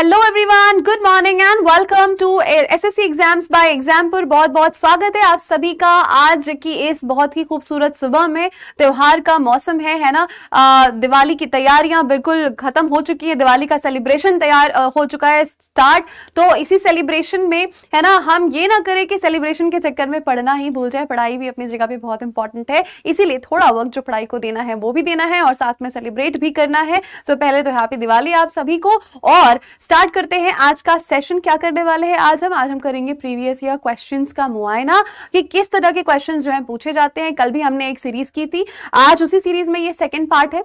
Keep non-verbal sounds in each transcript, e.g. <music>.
Hello everyone good morning and welcome to SSC exams by Exampur बहुत बहुत स्वागत है आप सभी का आज की इस बहुत ही खूबसूरत सुबह में त्यौहार का मौसम है है ना आ, दिवाली की तैयारियां बिल्कुल खत्म हो चुकी है दिवाली का सेलिब्रेशन तैयार हो चुका है स्टार्ट तो इसी सेलिब्रेशन में है ना हम ये ना करें कि सेलिब्रेशन के चक्कर में पढ़ना ही भूल जाए पढ़ाई भी अपनी जगह पर बहुत इंपॉर्टेंट है इसीलिए थोड़ा वक्त जो पढ़ाई को देना है वो भी देना है और साथ में सेलिब्रेट भी करना है सो पहले तो हैप्पी दिवाली आप सभी को और स्टार्ट करते हैं आज का सेशन क्या करने वाले हैं आज हम आज हम करेंगे प्रीवियस ईयर क्वेश्चन का मुआयना कि किस तरह के क्वेश्चन जो है पूछे जाते हैं कल भी हमने एक सीरीज की थी आज उसी सीरीज में ये सेकेंड पार्ट है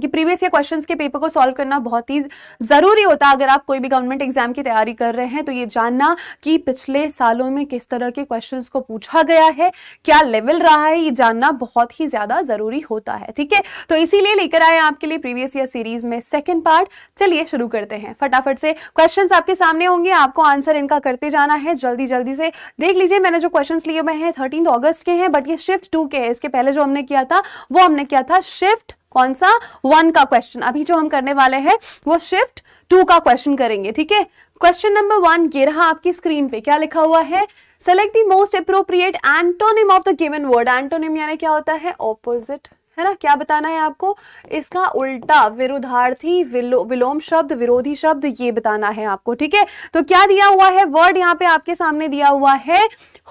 कि प्रीवियस ईयर क्वेश्चंस के पेपर को सॉल्व करना बहुत ही ज़रूरी होता है अगर आप कोई भी गवर्नमेंट एग्जाम की तैयारी कर रहे हैं तो ये जानना कि पिछले सालों में किस तरह के क्वेश्चंस को पूछा गया है क्या लेवल रहा है ये जानना बहुत ही ज़्यादा ज़रूरी होता है ठीक है तो इसीलिए लेकर आए आपके लिए प्रीवियस ईयर सीरीज में सेकेंड पार्ट चलिए शुरू करते हैं फटाफट से क्वेश्चन आपके सामने होंगे आपको आंसर इनका करते जाना है जल्दी जल्दी से देख लीजिए मैंने जो क्वेश्चन लिए हुए हैं थर्टीन ऑगस्ट के हैं बट ये शिफ्ट टू के है इसके पहले जो हमने किया था वो हमने किया था शिफ्ट कौन सा वन का क्वेश्चन अभी जो हम करने वाले हैं वो शिफ्ट टू का क्वेश्चन करेंगे ठीक है क्वेश्चन नंबर वन ये रहा आपकी स्क्रीन पे क्या लिखा हुआ है select the most appropriate antonym of the given word antonym यानी क्या होता है ऑपोजिट है ना क्या बताना है आपको इसका उल्टा विरोधार्थी विलो, विलोम शब्द विरोधी शब्द ये बताना है आपको ठीक है तो क्या दिया हुआ है वर्ड यहाँ पे आपके सामने दिया हुआ है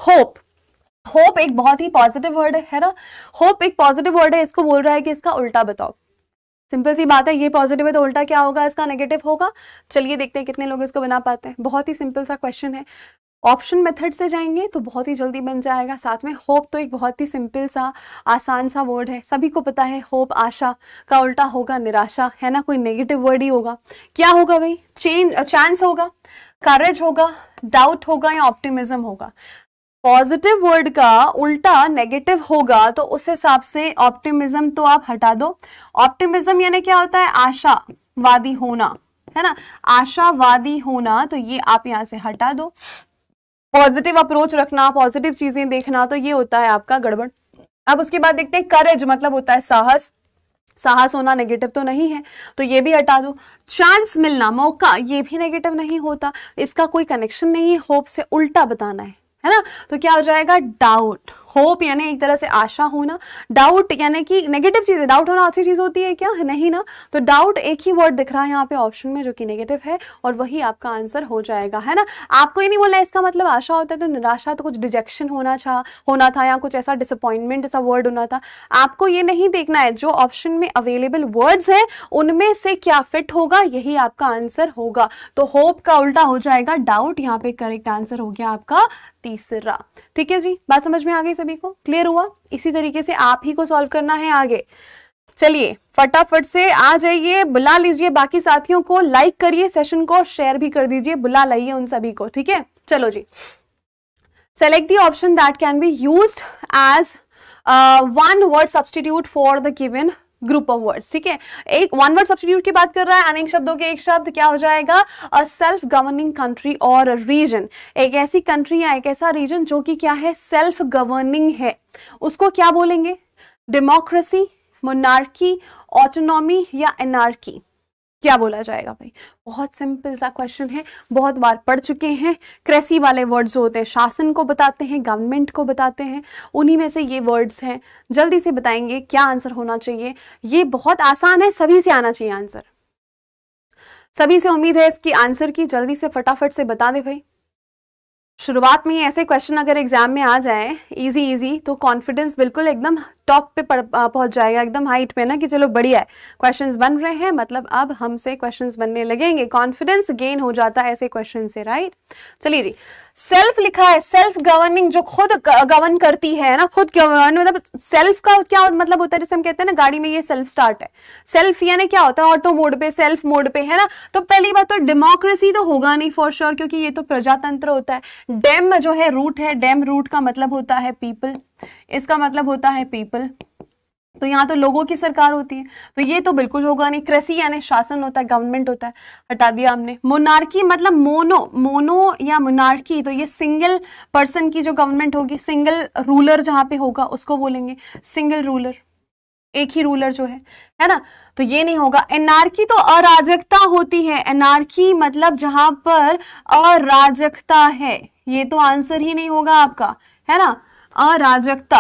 होप होप एक बहुत ही पॉजिटिव वर्ड है है ना होप एक पॉजिटिव वर्ड है इसको बोल रहा है कि इसका उल्टा बताओ सिंपल सी बात है ये पॉजिटिव है तो उल्टा क्या होगा इसका नेगेटिव होगा चलिए देखते हैं कितने लोग इसको बना पाते हैं बहुत ही सिंपल सा क्वेश्चन है ऑप्शन मेथड से जाएंगे तो बहुत ही जल्दी बन जाएगा साथ में होप तो एक बहुत ही सिंपल सा आसान सा वर्ड है सभी को पता है होप आशा का उल्टा होगा निराशा है ना कोई नेगेटिव वर्ड ही होगा क्या होगा भाई चेंज चांस होगा करेज होगा डाउट होगा या ऑप्टिमिज्म होगा पॉजिटिव वर्ड का उल्टा नेगेटिव होगा तो उस हिसाब से ऑप्टिमिज्म तो आप हटा दो ऑप्टिमिज्म यानी क्या होता है आशावादी होना है ना आशावादी होना तो ये आप यहाँ से हटा दो पॉजिटिव अप्रोच रखना पॉजिटिव चीजें देखना तो ये होता है आपका गड़बड़ अब उसके बाद देखते हैं करेज मतलब होता है साहस साहस होना नेगेटिव तो नहीं है तो ये भी हटा दो चांस मिलना मौका ये भी नेगेटिव नहीं होता इसका कोई कनेक्शन नहीं है होप से उल्टा बताना है है ना तो क्या हो जाएगा डाउट होप यानी एक तरह से आशा होना डाउट यानी कि नेगेटिव चीज़ है डाउट होना अच्छी चीज़ होती है क्या नहीं ना तो डाउट एक ही वर्ड दिख रहा है यहाँ पे ऑप्शन में जो कि नेगेटिव है और वही आपका आंसर हो जाएगा है ना आपको ये नहीं बोलना इसका मतलब आशा होता है तो निराशा तो कुछ डिजेक्शन होना था होना था या कुछ ऐसा डिसअपॉइंटमेंट ऐसा वर्ड होना था आपको ये नहीं देखना है जो ऑप्शन में अवेलेबल वर्ड्स है उनमें से क्या फिट होगा यही आपका आंसर होगा तो होप का उल्टा हो जाएगा डाउट यहाँ पे करेक्ट आंसर हो गया आपका तीसरा ठीक है जी बात समझ में आ गई सभी को क्लियर हुआ इसी तरीके से आप ही को सॉल्व करना है आगे चलिए फटाफट से आ जाइए बुला लीजिए बाकी साथियों को लाइक करिए सेशन को शेयर भी कर दीजिए बुला लाइए उन सभी को ठीक है चलो जी select the option that can be use as one word substitute for the given group of words ठीक है एक वन वर्ड सब्सटीट्यूट की बात कर रहा है अनेक शब्दों के एक शब्द क्या हो जाएगा अ सेल्फ गवर्निंग कंट्री और रीजन एक ऐसी कंट्री या एक ऐसा रीजन जो कि क्या है सेल्फ गवर्निंग है उसको क्या बोलेंगे डेमोक्रेसी मोनार्की ऑटोनॉमी या एनार्की क्या बोला जाएगा भाई बहुत सिंपल सा क्वेश्चन है बहुत बार पढ़ चुके हैं क्रेसी वाले वर्ड्स जो होते हैं शासन को बताते हैं गवर्नमेंट को बताते हैं उन्हीं में से ये वर्ड्स हैं जल्दी से बताएंगे क्या आंसर होना चाहिए ये बहुत आसान है सभी से आना चाहिए आंसर सभी से उम्मीद है इसकी आंसर की जल्दी से फटाफट से बता दे भाई शुरुआत में ही ऐसे क्वेश्चन अगर एग्जाम में आ जाए इजी इजी तो कॉन्फिडेंस बिल्कुल एकदम टॉप पे पहुंच जाएगा एकदम हाइट पे ना कि चलो बढ़िया है क्वेश्चंस बन रहे हैं मतलब अब हमसे क्वेश्चंस बनने लगेंगे कॉन्फिडेंस गेन हो जाता है ऐसे क्वेश्चन से राइट चलिए जी सेल्फ लिखा है सेल्फ गवर्निंग जो खुद गवर्न करती है ना खुद गवर्न मतलब सेल्फ का क्या मतलब होता है जैसे हम कहते हैं ना गाड़ी में ये सेल्फ स्टार्ट है सेल्फ यानी क्या होता है ऑटो मोड पे सेल्फ मोड पे है ना तो पहली बात तो डेमोक्रेसी तो होगा नहीं फॉर श्योर sure, क्योंकि ये तो प्रजातंत्र होता है डेम जो है रूट है डेम रूट का मतलब होता है पीपल इसका मतलब होता है पीपल तो यहाँ तो लोगों की सरकार होती है तो ये तो बिल्कुल होगा नहीं कृषि यानी शासन होता है गवर्नमेंट होता है हटा दिया हमने मोनार्की मतलब मोनो मोनो या मोनार्की तो ये सिंगल पर्सन की जो गवर्नमेंट होगी सिंगल रूलर जहाँ पे होगा उसको बोलेंगे सिंगल रूलर एक ही रूलर जो है है ना तो ये नहीं होगा एनार्की तो अराजकता होती है एनार्की मतलब जहां पर अराजकता है ये तो आंसर ही नहीं होगा आपका है ना अराजकता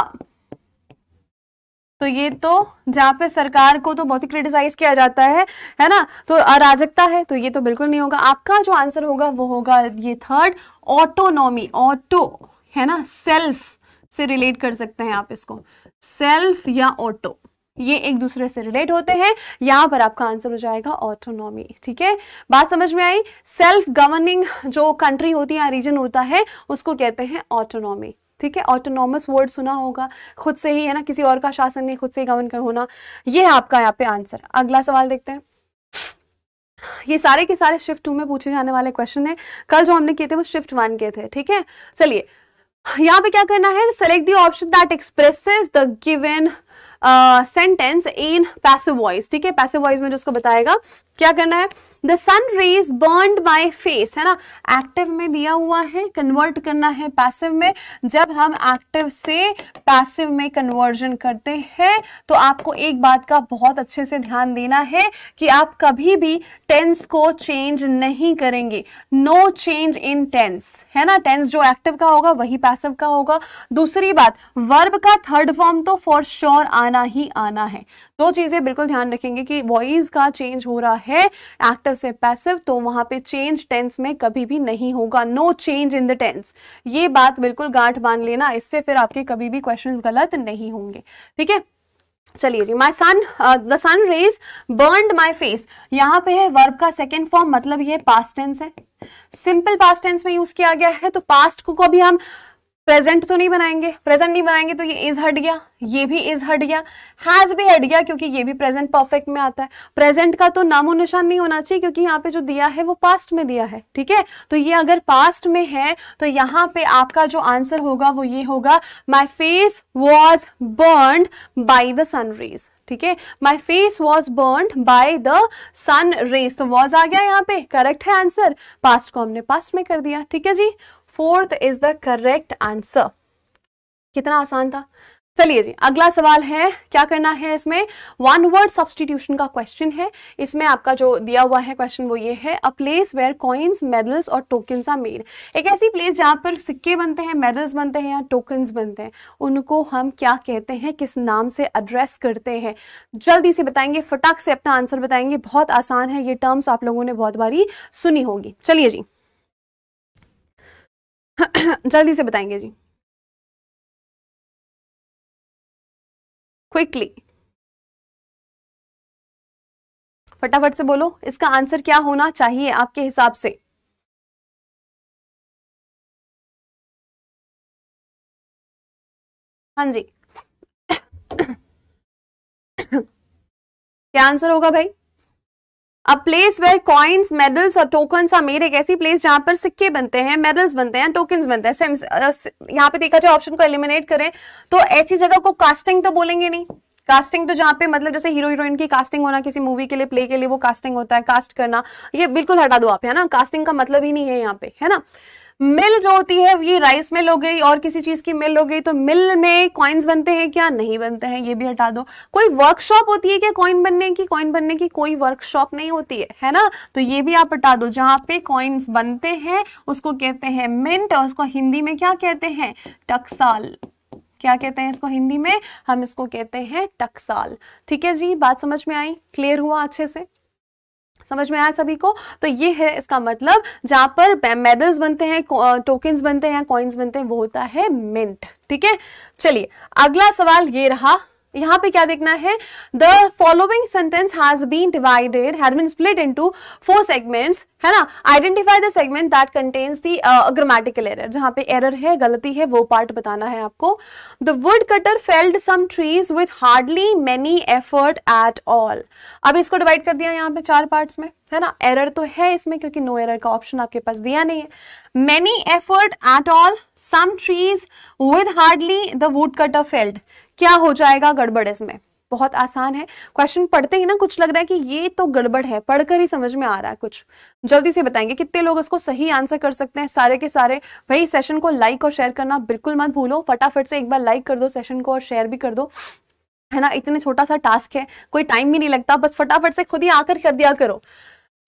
तो ये तो जहां पे सरकार को तो बहुत ही क्रिटिसाइज किया जाता है है ना तो अराजकता है तो ये तो बिल्कुल नहीं होगा आपका जो आंसर होगा वो होगा ये थर्ड ऑटोनॉमी ऑटो है ना सेल्फ से रिलेट कर सकते हैं आप इसको सेल्फ या ऑटो ये एक दूसरे से रिलेट होते हैं यहां पर आपका आंसर हो जाएगा ऑटोनॉमी ठीक है बात समझ में आई सेल्फ गवर्निंग जो कंट्री होती है या रीजन होता है उसको कहते हैं ऑटोनॉमी ठीक है ऑटोनॉमस वर्ड सुना होगा खुद से ही है ना किसी और का शासन नहीं खुद से ही गवर्न कर होना ये है आपका यहाँ पे आंसर अगला सवाल देखते हैं ये सारे के सारे शिफ्ट टू में पूछे जाने वाले क्वेश्चन है कल जो हमने किए थे वो शिफ्ट वन के थे ठीक है चलिए यहाँ पे क्या करना है select the option that expresses the given sentence in passive voice ठीक है पैसिव वॉइस में जो उसको बताएगा क्या करना है the sun rays burn my face है ना एक्टिव में दिया हुआ है कन्वर्ट करना है पैसिव में जब हम एक्टिव से पैसिव में कन्वर्जन करते हैं तो आपको एक बात का बहुत अच्छे से ध्यान देना है कि आप कभी भी टेंस को चेंज नहीं करेंगे नो चेंज इन टेंस है ना टेंस जो एक्टिव का होगा वही पैसिव का होगा दूसरी बात वर्ब का थर्ड फॉर्म तो फॉर श्योर sure आना ही आना है दो चीज़ें बिल्कुल ध्यान रखेंगे कि वॉइस का चेंज हो रहा है एक्टिव से पैसिव तो वहां पे चेंज टेंस में कभी भी नहीं होगा no change in the tense ये बात बिल्कुल गांठ बांध लेना इससे फिर आपके कभी भी क्वेश्चन गलत नहीं होंगे ठीक है चलिए जी my son the sun rays burn my face यहाँ पे है वर्ब का सेकेंड फॉर्म मतलब ये पास्ट टेंस है सिंपल पास्ट टेंस में यूज किया गया है तो पास्ट को कभी हम प्रेजेंट तो नहीं बनाएंगे प्रेजेंट नहीं बनाएंगे तो ये इज हट गया ये भी इज हट गया हैज भी हट गया क्योंकि ये भी प्रेजेंट परफेक्ट में आता है प्रेजेंट का तो नामो निशान नहीं होना चाहिए क्योंकि यहाँ पे जो दिया है वो पास्ट में दिया है ठीक है तो ये अगर पास्ट में है तो यहाँ पे आपका जो आंसर होगा वो ये होगा my face was burn by the sun rays ठीक है my face was burn by the sun rays तो वॉज आ गया यहाँ पे करेक्ट है आंसर पास्ट को हमने पास्ट में कर दिया ठीक है जी fourth is the correct answer कितना आसान था चलिए जी अगला सवाल है क्या करना है इसमें वन वर्ड सब्सटीट्यूशन का क्वेश्चन है इसमें आपका जो दिया हुआ है क्वेश्चन वो ये है a place where coins medals और टोकन्स आर मेड एक ऐसी प्लेस जहाँ पर सिक्के बनते हैं मेडल्स बनते हैं या टोकन्स बनते हैं उनको हम क्या कहते हैं किस नाम से एड्रेस करते हैं जल्दी से बताएंगे फटाक से अपना आंसर बताएंगे बहुत आसान है ये टर्म्स आप लोगों ने बहुत बारी सुनी होगी चलिए जी <clears throat> जल्दी से बताएंगे जी क्विकली फटाफट से बोलो इसका आंसर क्या होना चाहिए आपके हिसाब से हाँ जी <coughs> क्या आंसर होगा भाई a place where coins medals और टोकन्स आर मेड एक ऐसी प्लेस जहां पर सिक्के बनते हैं मेडल्स बनते हैं टोकन्स बनते हैं यहाँ पे देखा जाए ऑप्शन को एलिमिनेट करें तो ऐसी जगह को कास्टिंग तो बोलेंगे नहीं कास्टिंग तो जहाँ पे मतलब जैसे हीरो हीरोइन की कास्टिंग होना किसी मूवी के लिए प्ले के लिए वो कास्टिंग होता है कास्ट करना ये बिल्कुल हटा दो आप है ना कास्टिंग का मतलब ही नहीं है यहाँ पे है ना मिल जो होती है ये राइस मिल हो गई और किसी चीज की मिल हो गई तो मिल में कॉइन्स बनते हैं क्या नहीं बनते हैं ये भी हटा दो कोई वर्कशॉप होती है क्या कॉइन बनने की कॉइन बनने की कोई वर्कशॉप नहीं होती है है ना तो ये भी आप हटा दो जहां पे कॉइन्स बनते हैं उसको कहते हैं मिंट और उसको हिंदी में क्या कहते हैं टक्साल क्या कहते हैं इसको हिंदी में हम इसको कहते हैं टक्साल ठीक है जी बात समझ में आई क्लियर हुआ अच्छे से समझ में आया सभी को तो ये है इसका मतलब जहां पर मेडल्स बनते हैं टोकन्स बनते हैं कॉइन्स बनते हैं वो होता है मिंट ठीक है चलिए अगला सवाल ये रहा यहाँ पे क्या देखना है the following sentence has been divided has been split into four segments है ना identify the segment that contains the grammatical error जहां पे एरर है गलती है वो पार्ट बताना है आपको the wood cutter felled some trees with hardly many effort at all अब इसको डिवाइड कर दिया यहाँ पे चार पार्ट्स में है ना एरर तो है इसमें क्योंकि नो एरर का ऑप्शन आपके पास दिया नहीं है many effort at all some trees with hardly the wood cutter felled क्या हो जाएगा गड़बड़ इसमें बहुत आसान है क्वेश्चन पढ़ते ही ना कुछ लग रहा है कि ये तो गड़बड़ है पढ़कर ही समझ में आ रहा है कुछ जल्दी से बताएंगे कितने लोग इसको सही आंसर कर सकते हैं सारे के सारे भाई सेशन को लाइक और शेयर करना बिल्कुल मत भूलो फटाफट से एक बार लाइक कर दो सेशन को और शेयर भी कर दो है ना इतने छोटा सा टास्क है कोई टाइम भी नहीं लगता बस फटाफट से खुद ही आकर कर दिया करो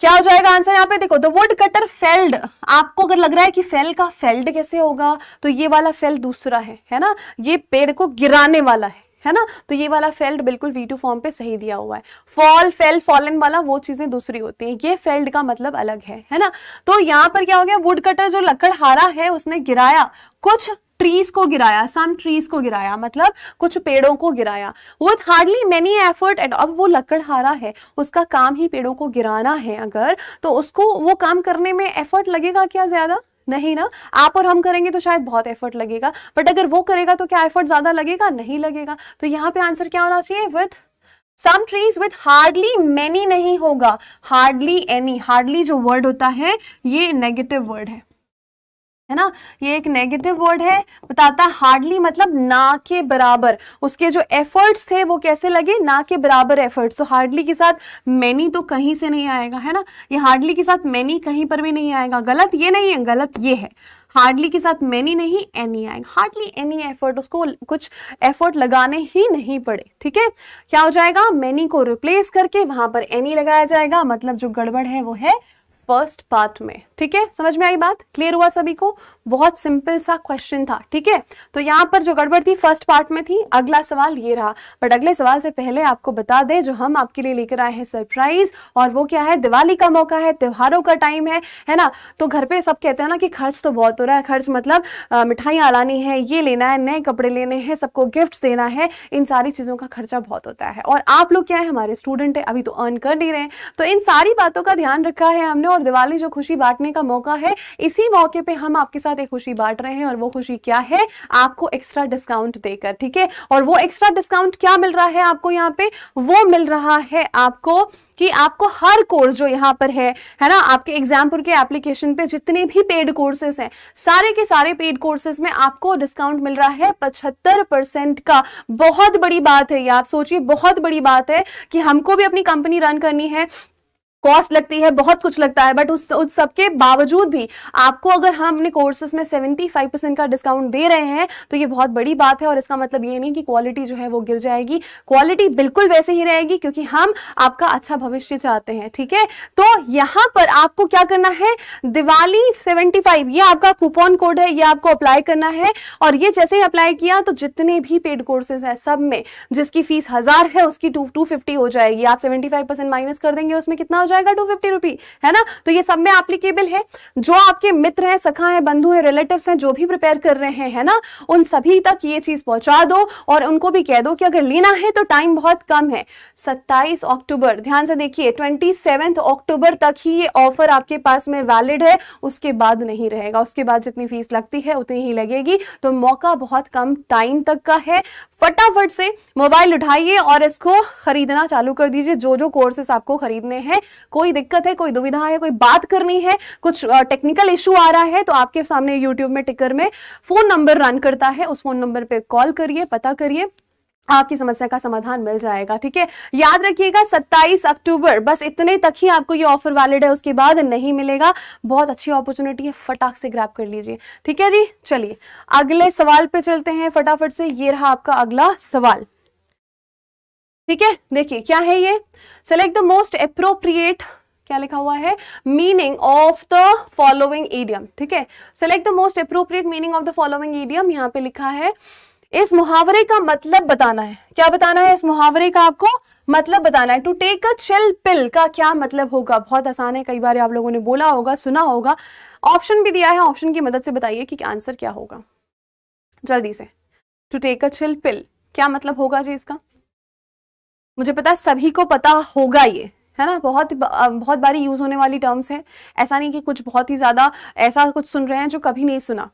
क्या हो जाएगा आंसर यहाँ पे देखो द वुड कटर फेल्ड आपको अगर लग रहा है कि फेल का फेल्ड कैसे होगा तो ये वाला फेल दूसरा है है ना ये पेड़ को गिराने वाला है है ना तो ये वाला फेल्ड बिल्कुल वी टू फॉर्म पे सही दिया हुआ है फॉल फेल फॉलन वाला वो चीजें दूसरी होती हैं ये फेल्ड का मतलब अलग है है ना तो यहाँ पर क्या हो गया वुड कटर जो लकड़हारा है उसने गिराया कुछ ट्रीज को गिराया सम ट्रीज को गिराया मतलब कुछ पेड़ों को गिराया with hardly many effort and अब वो लकड़हारा है उसका काम ही पेड़ों को गिराना है अगर तो उसको वो काम करने में एफर्ट लगेगा क्या ज्यादा नहीं ना आप और हम करेंगे तो शायद बहुत एफर्ट लगेगा बट अगर वो करेगा तो क्या एफर्ट ज्यादा लगेगा नहीं लगेगा तो यहाँ पे आंसर क्या होना चाहिए with some trees with hardly many नहीं होगा हार्डली एनी हार्डली जो वर्ड होता है ये नेगेटिव वर्ड है है ना ये एक नेगेटिव वर्ड है बताता है हार्डली मतलब ना के बराबर उसके जो एफर्ट्स थे वो कैसे लगे ना के बराबर एफर्ट्स तो हार्डली के साथ मैनी तो कहीं से नहीं आएगा है ना ये हार्डली के साथ मैनी कहीं पर भी नहीं आएगा गलत ये नहीं है गलत ये है हार्डली के साथ मैनी नहीं एनी आएगा हार्डली एनी एफर्ट उसको कुछ एफर्ट लगाने ही नहीं पड़े ठीक है क्या हो जाएगा मैनी को रिप्लेस करके वहां पर एनी लगाया जाएगा मतलब जो गड़बड़ है वो है फर्स्ट पार्ट में ठीक है समझ में आई बात क्लियर हुआ सभी को बहुत सिंपल सा क्वेश्चन था ठीक है तो यहाँ पर जो गड़बड़ थी फर्स्ट पार्ट में थी अगला सवाल ये रहा बट अगले सवाल से पहले आपको बता दें जो हम आपके लिए लेकर आए हैं सरप्राइज और वो क्या है दिवाली का मौका है त्योहारों का टाइम है है ना तो घर पे सब कहते हैं ना कि खर्च तो बहुत हो रहा है खर्च मतलब मिठाइयाँ लानी है ये लेना है नए कपड़े लेने हैं सबको गिफ्ट देना है इन सारी चीज़ों का खर्चा बहुत होता है और आप लोग क्या है हमारे स्टूडेंट है अभी तो अर्न कर नहीं रहे हैं तो इन सारी बातों का ध्यान रखा है हमने और और दिवाली जो खुशी बांटने का मौका है इसी मौके पे हम आपके साथ एक खुशी बांट रहे हैं और वो खुशी क्या है आपको एक्स्ट्रा डिस्काउंट देकर ठीक है और वो एक्स्ट्रा डिस्काउंट क्या मिल रहा है आपको यहाँ पे वो मिल रहा है आपको कि आपको हर कोर्स जो यहाँ पर है है ना आपके एग्जामपुर के एप्लीकेशन पे जितने भी पेड कोर्सेज हैं सारे के सारे पेड कोर्सेज में आपको डिस्काउंट मिल रहा है पचहत्तर परसेंट का बहुत बड़ी बात है ये आप सोचिए बहुत बड़ी बात है कि हमको भी अपनी कंपनी रन करनी है कॉस्ट लगती है बहुत कुछ लगता है बट उस उस सब के बावजूद भी आपको अगर हम अपने कोर्सेज में 75 परसेंट का डिस्काउंट दे रहे हैं तो ये बहुत बड़ी बात है और इसका मतलब ये नहीं कि क्वालिटी जो है वो गिर जाएगी क्वालिटी बिल्कुल वैसे ही रहेगी क्योंकि हम आपका अच्छा भविष्य चाहते हैं ठीक है तो यहाँ पर आपको क्या करना है दिवाली फाइव ये आपका कूपन कोड है ये आपको अप्लाई करना है और ये जैसे ही अप्लाई किया तो जितने भी पेड कोर्सेज हैं सब में जिसकी फीस हजार है उसकी टू टू हो जाएगी आप सेवेंटी माइनस कर देंगे उसमें कितना जाएगा टू फिफ्टी रुपी है ना तो ये सब में एप्लीकेबल है जो आपके मित्र हैं सखा हैं बंधु हैं रिलेटिव हैं जो भी प्रिपेयर कर रहे हैं है ना उन सभी तक ये चीज पहुंचा दो और उनको भी कह दो कि अगर लेना है तो टाइम बहुत कम है सत्ताईस अक्टूबर ध्यान से देखिए ट्वेंटी अक्टूबर तक ही ये ऑफर आपके पास में वैलिड है उसके बाद नहीं रहेगा उसके बाद जितनी फीस लगती है उतनी ही लगेगी तो मौका बहुत कम टाइम तक का है फटाफट से मोबाइल उठाइए और इसको खरीदना चालू कर दीजिए जो जो कोर्सेस आपको खरीदने हैं कोई दिक्कत है कोई दुविधा है कोई बात करनी है कुछ टेक्निकल इशू आ रहा है तो आपके सामने यूट्यूब में टिकर में फोन नंबर रन करता है उस फोन नंबर पर कॉल करिए पता करिए आपकी समस्या का समाधान मिल जाएगा ठीक है याद रखिएगा 27 अक्टूबर बस इतने तक ही आपको ये ऑफर वैलिड है उसके बाद नहीं मिलेगा बहुत अच्छी अपॉर्चुनिटी है फटाक से ग्रैप कर लीजिए ठीक है जी चलिए अगले सवाल पे चलते हैं फटाफट से ये रहा आपका अगला सवाल ठीक है देखिए क्या है ये सेलेक्ट द मोस्ट अप्रोप्रिएट क्या लिखा हुआ है meaning of the following idiom ठीक है select the most appropriate meaning of the following idiom यहाँ पे लिखा है इस मुहावरे का मतलब बताना है क्या बताना है इस मुहावरे का आपको मतलब बताना है to take a chill pill का क्या मतलब होगा बहुत आसान है कई बार आप लोगों ने बोला होगा सुना होगा ऑप्शन भी दिया है ऑप्शन की मदद से बताइए कि आंसर क्या होगा जल्दी से to take a chill pill क्या मतलब होगा जी इसका मुझे पता है सभी को पता होगा ये है ना बहुत बहुत बारी यूज होने वाली टर्म्स हैं ऐसा नहीं कि कुछ बहुत ही ज्यादा ऐसा कुछ सुन रहे हैं जो कभी नहीं सुना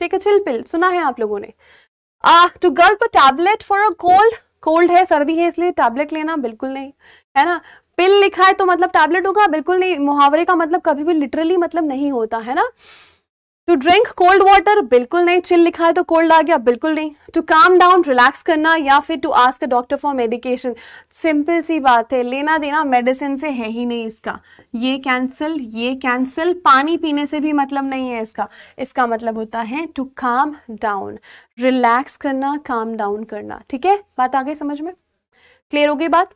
ठीक है चिल पिल सुना है आप लोगों ने to gulp tablet for a cold cold है सर्दी है इसलिए टैबलेट लेना बिल्कुल नहीं है ना पिल लिखा है तो मतलब टैबलेट होगा बिल्कुल नहीं मुहावरे का मतलब कभी भी लिटरली मतलब नहीं होता है ना टू ड्रिंक कोल्ड वाटर बिल्कुल नहीं चिल लिखा है तो कोल्ड आ गया बिल्कुल नहीं टू काम डाउन रिलैक्स करना या फिर to ask a doctor for medication simple सी बात है लेना देना मेडिसिन से है ही नहीं इसका ये कैंसिल ये कैंसिल पानी पीने से भी मतलब नहीं है इसका इसका मतलब होता है टू काम डाउन रिलैक्स करना काम डाउन करना ठीक है बात आ गई समझ में क्लियर हो गई बात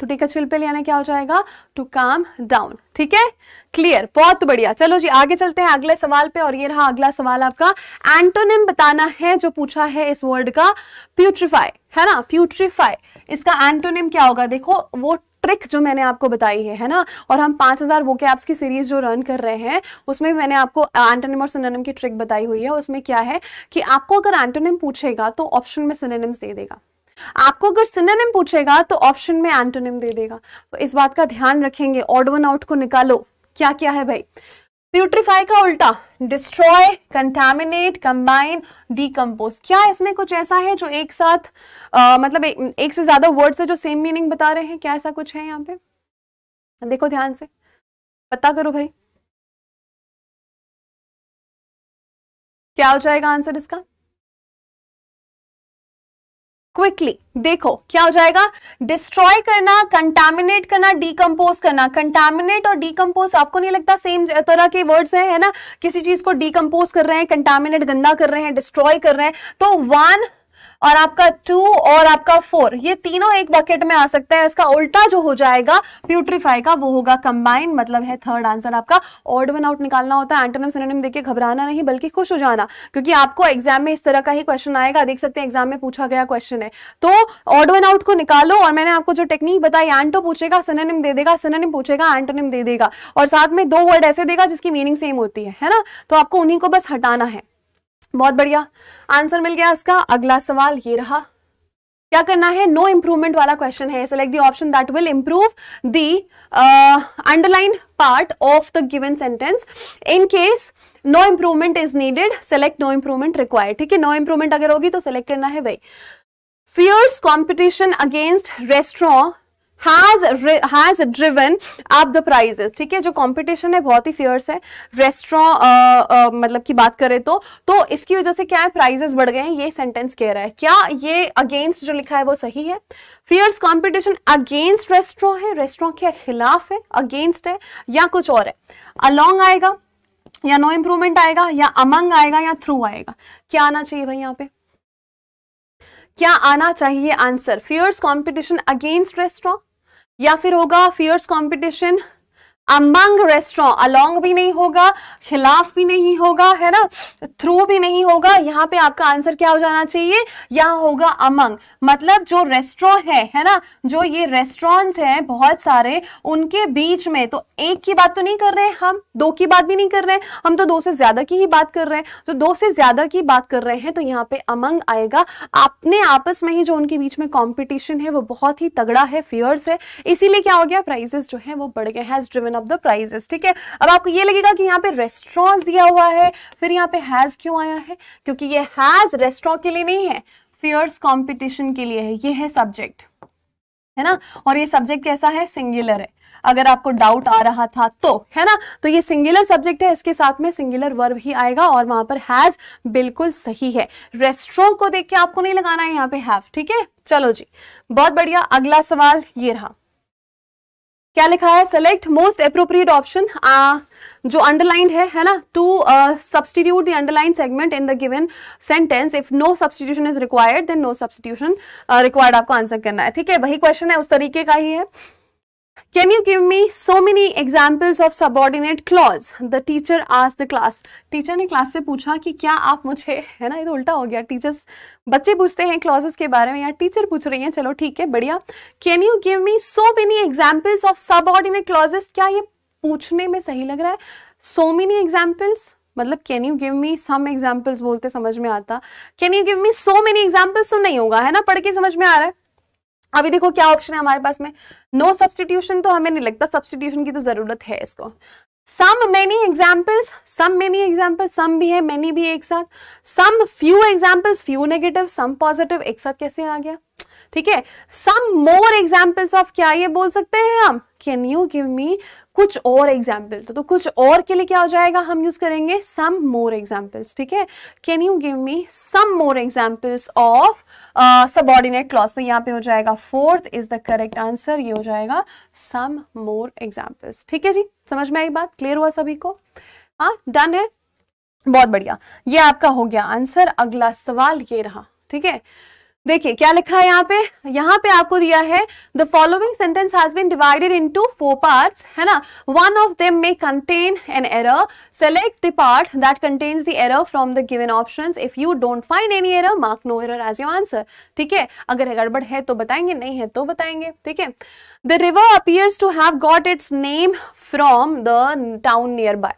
to take a chill pill यानी क्या हो जाएगा टू काम डाउन ठीक है क्लियर बहुत बढ़िया चलो जी आगे चलते हैं अगले सवाल पे और ये रहा अगला सवाल आपका एंटोनिम बताना है जो पूछा है इस वर्ड का प्यूट्रीफाई है ना प्यूट्रीफाई इसका एंटोनिम क्या होगा देखो वो ट्रिक जो मैंने आपको बताई है है ना और हम 5000 वो कैप्स की सीरीज जो रन कर रहे हैं उसमें मैंने आपको एंटोनिम और सिनेनिम की ट्रिक बताई हुई है उसमें क्या है कि आपको अगर एंटोनिम पूछेगा तो ऑप्शन में सिनेनिम्स दे देगा आपको अगर सिनोनिम पूछेगा तो ऑप्शन में एंटोनिम दे देगा तो इस बात का ध्यान रखेंगे ऑड वन आउट को निकालो क्या क्या है भाई प्यूट्रीफाई का उल्टा डिस्ट्रॉय कंटेमिनेट कंबाइन डीकम्पोज क्या इसमें कुछ ऐसा है जो एक साथ आ, मतलब एक, एक से ज्यादा वर्ड से जो सेम मीनिंग बता रहे हैं क्या ऐसा कुछ है यहाँ पे देखो ध्यान से पता करो भाई क्या हो जाएगा आंसर इसका क्विकली देखो क्या हो जाएगा डिस्ट्रॉय करना कंटामिनेट करना डीकम्पोज करना कंटामिनेट और डीकम्पोज आपको नहीं लगता सेम तरह के वर्ड्स हैं है ना किसी चीज को डीकम्पोज कर रहे हैं कंटामिनेट गंदा कर रहे हैं डिस्ट्रॉय कर रहे हैं तो वन और आपका टू और आपका फोर ये तीनों एक बकेट में आ सकता है इसका उल्टा जो हो जाएगा प्यूट्रीफाई का वो होगा कंबाइन मतलब है थर्ड आंसर आपका ऑड वन आउट निकालना होता है एंटोनम सिनोनिम देखिए घबराना नहीं बल्कि खुश हो जाना क्योंकि आपको एग्जाम में इस तरह का ही क्वेश्चन आएगा देख सकते हैं एग्जाम में पूछा गया क्वेश्चन है तो ऑड वन आउट को निकालो और मैंने आपको जो टेक्निक बताई एंटो तो पूछेगा सिनोनिम दे देगा सिनोनिम पूछेगा एंटोनिम दे देगा और साथ में दो वर्ड ऐसे देगा जिसकी मीनिंग सेम होती है ना तो आपको उन्हीं को बस हटाना है बहुत बढ़िया आंसर मिल गया इसका अगला सवाल ये रहा क्या करना है नो no इंप्रूवमेंट वाला क्वेश्चन है select the option that will improve the underline part of the given sentence in case no improvement is needed select no improvement required ठीक है नो इंप्रूवमेंट अगर होगी तो सेलेक्ट करना है वही fierce competition against restaurant has has driven up the prices ठीक है जो कॉम्पिटिशन है बहुत ही फेयर्स है रेस्टोरेंट मतलब की बात करें तो तो इसकी वजह से क्या है प्राइजेस बढ़ गए हैं ये सेंटेंस कह रहा है क्या ये अगेंस्ट जो लिखा है वो सही है फेयर्स कॉम्पिटिशन अगेंस्ट रेस्टोरों है रेस्टोरों के खिलाफ है अगेंस्ट है या कुछ और है अलॉन्ग आएगा या नो इम्प्रूवमेंट आएगा या अमंग आएगा या थ्रू आएगा क्या आना चाहिए भाई यहाँ पे क्या आना चाहिए answer fierce competition against restaurant या फिर होगा fierce competition among restaurant along भी नहीं होगा खिलाफ भी नहीं होगा है ना थ्रू भी नहीं होगा यहाँ पे आपका आंसर क्या हो जाना चाहिए यहाँ होगा अमंग मतलब जो रेस्टोरेंट है है ना जो ये रेस्टोरेंट्स हैं बहुत सारे उनके बीच में तो एक की बात तो नहीं कर रहे हम दो की बात भी नहीं कर रहे हम तो दो से ज्यादा की ही बात कर रहे हैं तो दो से ज्यादा की बात कर रहे हैं तो यहाँ पे अमंग आएगा अपने आपस में ही जो उनके बीच में कॉम्पिटिशन है वो बहुत ही तगड़ा है फेयर्स है इसीलिए क्या हो गया प्राइजेस जो है वो बढ़ गए has driven description of the prices ठीक है अब आपको ये लगेगा कि यहाँ पे रेस्टोरेंट दिया हुआ है फिर यहाँ पे हैज़ क्यों आया है क्योंकि ये हैज़ रेस्टोर के लिए नहीं है फियर्स कॉम्पिटिशन के लिए है ये है सब्जेक्ट है ना और ये सब्जेक्ट कैसा है सिंगुलर है अगर आपको डाउट आ रहा था तो है ना तो ये सिंगुलर सब्जेक्ट है इसके साथ में सिंगुलर वर्ब ही आएगा और वहां पर हैज बिल्कुल सही है रेस्टोरों को देख के आपको नहीं लगाना है यहाँ पे हैव ठीक है चलो जी बहुत बढ़िया अगला सवाल ये रहा क्या लिखा है सेलेक्ट मोस्ट अप्रोप्रिएट ऑप्शन जो अंडरलाइंड है है ना to substitute the underline segment in the given sentence if no substitution is required then no substitution required आपको आंसर करना है ठीक है वही क्वेश्चन है उस तरीके का ही है Can you give me so many examples of subordinate clause? The teacher asked the class. Teacher ने क्लास से पूछा कि क्या आप मुझे है ना ये तो उल्टा हो गया टीचर्स बच्चे पूछते हैं क्लॉजेस के बारे में या टीचर पूछ रही है चलो ठीक है बढ़िया can you give me so many examples of subordinate clauses क्या ये पूछने में सही लग रहा है सो मेनी एग्जाम्पल्स मतलब can you give me some examples बोलते समझ में आता can you give me so many examples तो नहीं होगा है ना पढ़ के समझ में आ रहा है अभी देखो क्या ऑप्शन है हमारे पास में नो no सब्सटीट्यूशन तो हमें नहीं लगता सब्सटीट्यूशन की तो जरूरत है इसको some many examples some many examples some भी है मेनी भी एक साथ some few examples few negative some positive एक साथ कैसे आ गया ठीक है सम मोर एग्जाम्पल्स ऑफ क्या ये बोल सकते हैं हम कैन यू गिव मी कुछ और एग्जाम्पल तो, तो कुछ और के लिए क्या हो जाएगा हम यूज करेंगे सम मोर एग्जाम्पल्स ठीक है can you give me some more examples of subordinate clause तो यहाँ पे हो जाएगा fourth is the correct answer ये हो जाएगा सम मोर एग्जाम्पल्स ठीक है जी समझ में आई बात क्लियर हुआ सभी को हाँ डन है बहुत बढ़िया ये आपका हो गया आंसर अगला सवाल ये रहा ठीक है देखिए क्या लिखा है यहाँ पे यहाँ पे आपको दिया है the following sentence has been divided into four parts है ना one of them may contain an error select the part that contains the error from the given options if you don't find any error mark no error as your answer ठीक है अगर गड़बड़ है तो बताएंगे नहीं है तो बताएंगे ठीक है the river appears to have got its name from the town nearby